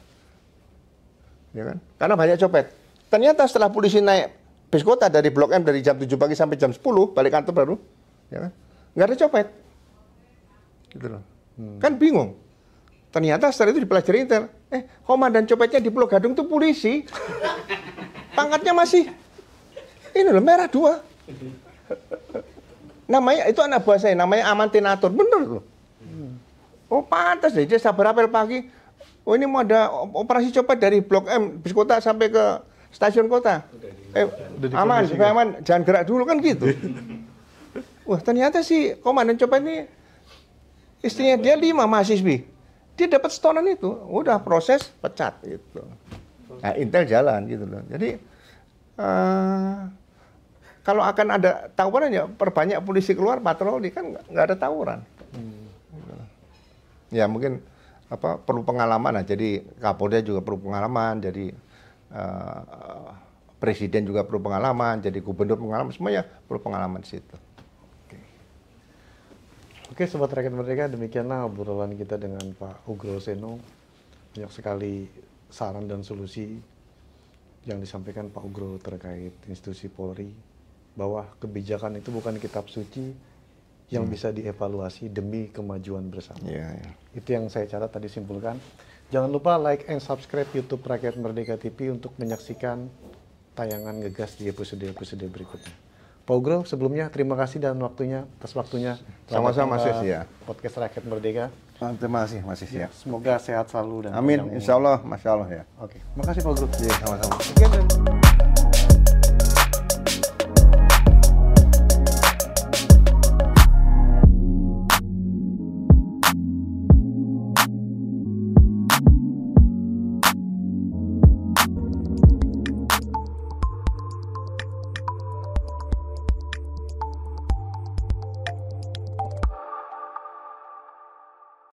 Ya kan? Karena banyak copet. Ternyata setelah polisi naik bis kota dari Blok M dari jam 7 pagi sampai jam 10 balik kantor baru, ya kan? Nggak ada copet. Gitu loh. Hmm. Kan bingung. Ternyata setelah itu dipelajari intel. Eh, komandan copetnya di Blok Gadung itu polisi. Pangkatnya masih ini loh merah dua. namanya itu anak buah saya namanya Amantinator bener loh hmm. oh pantas deh dia sabar apel pagi oh ini mau ada operasi cepat dari blok M bis kota sampai ke stasiun kota eh, aman aman jangan gerak dulu kan gitu wah ternyata si komandan coba ini istrinya dia lima mahasiswi dia dapat setoran itu udah proses pecat gitu nah intel jalan gitu loh jadi uh, kalau akan ada tawuran ya perbanyak polisi keluar patroli kan nggak ada tawuran. Hmm. Ya mungkin apa perlu pengalaman lah. Jadi Kapolda juga perlu pengalaman. Jadi uh, presiden juga perlu pengalaman. Jadi gubernur pengalaman semuanya perlu pengalaman di situ. Oke, Sobat Rakyat mereka demikianlah obrolan kita dengan Pak Ugro Seno. Banyak sekali saran dan solusi yang disampaikan Pak Ugro terkait institusi Polri bahwa kebijakan itu bukan kitab suci yang hmm. bisa dievaluasi demi kemajuan bersama. Yeah, yeah. Itu yang saya catat tadi simpulkan. Jangan lupa like and subscribe YouTube Rakyat Merdeka TV untuk menyaksikan tayangan ngegas di episode-episode berikutnya. Pak Ugro, sebelumnya terima kasih dan waktunya atas waktunya. Sama-sama Mas ya. Podcast Rakyat Merdeka. Ah, terima kasih Mas ya, ya. Semoga sehat selalu dan Amin, insya Allah, Masya Allah ya. Oke, okay. makasih Pak Ugro. Iya, sama-sama.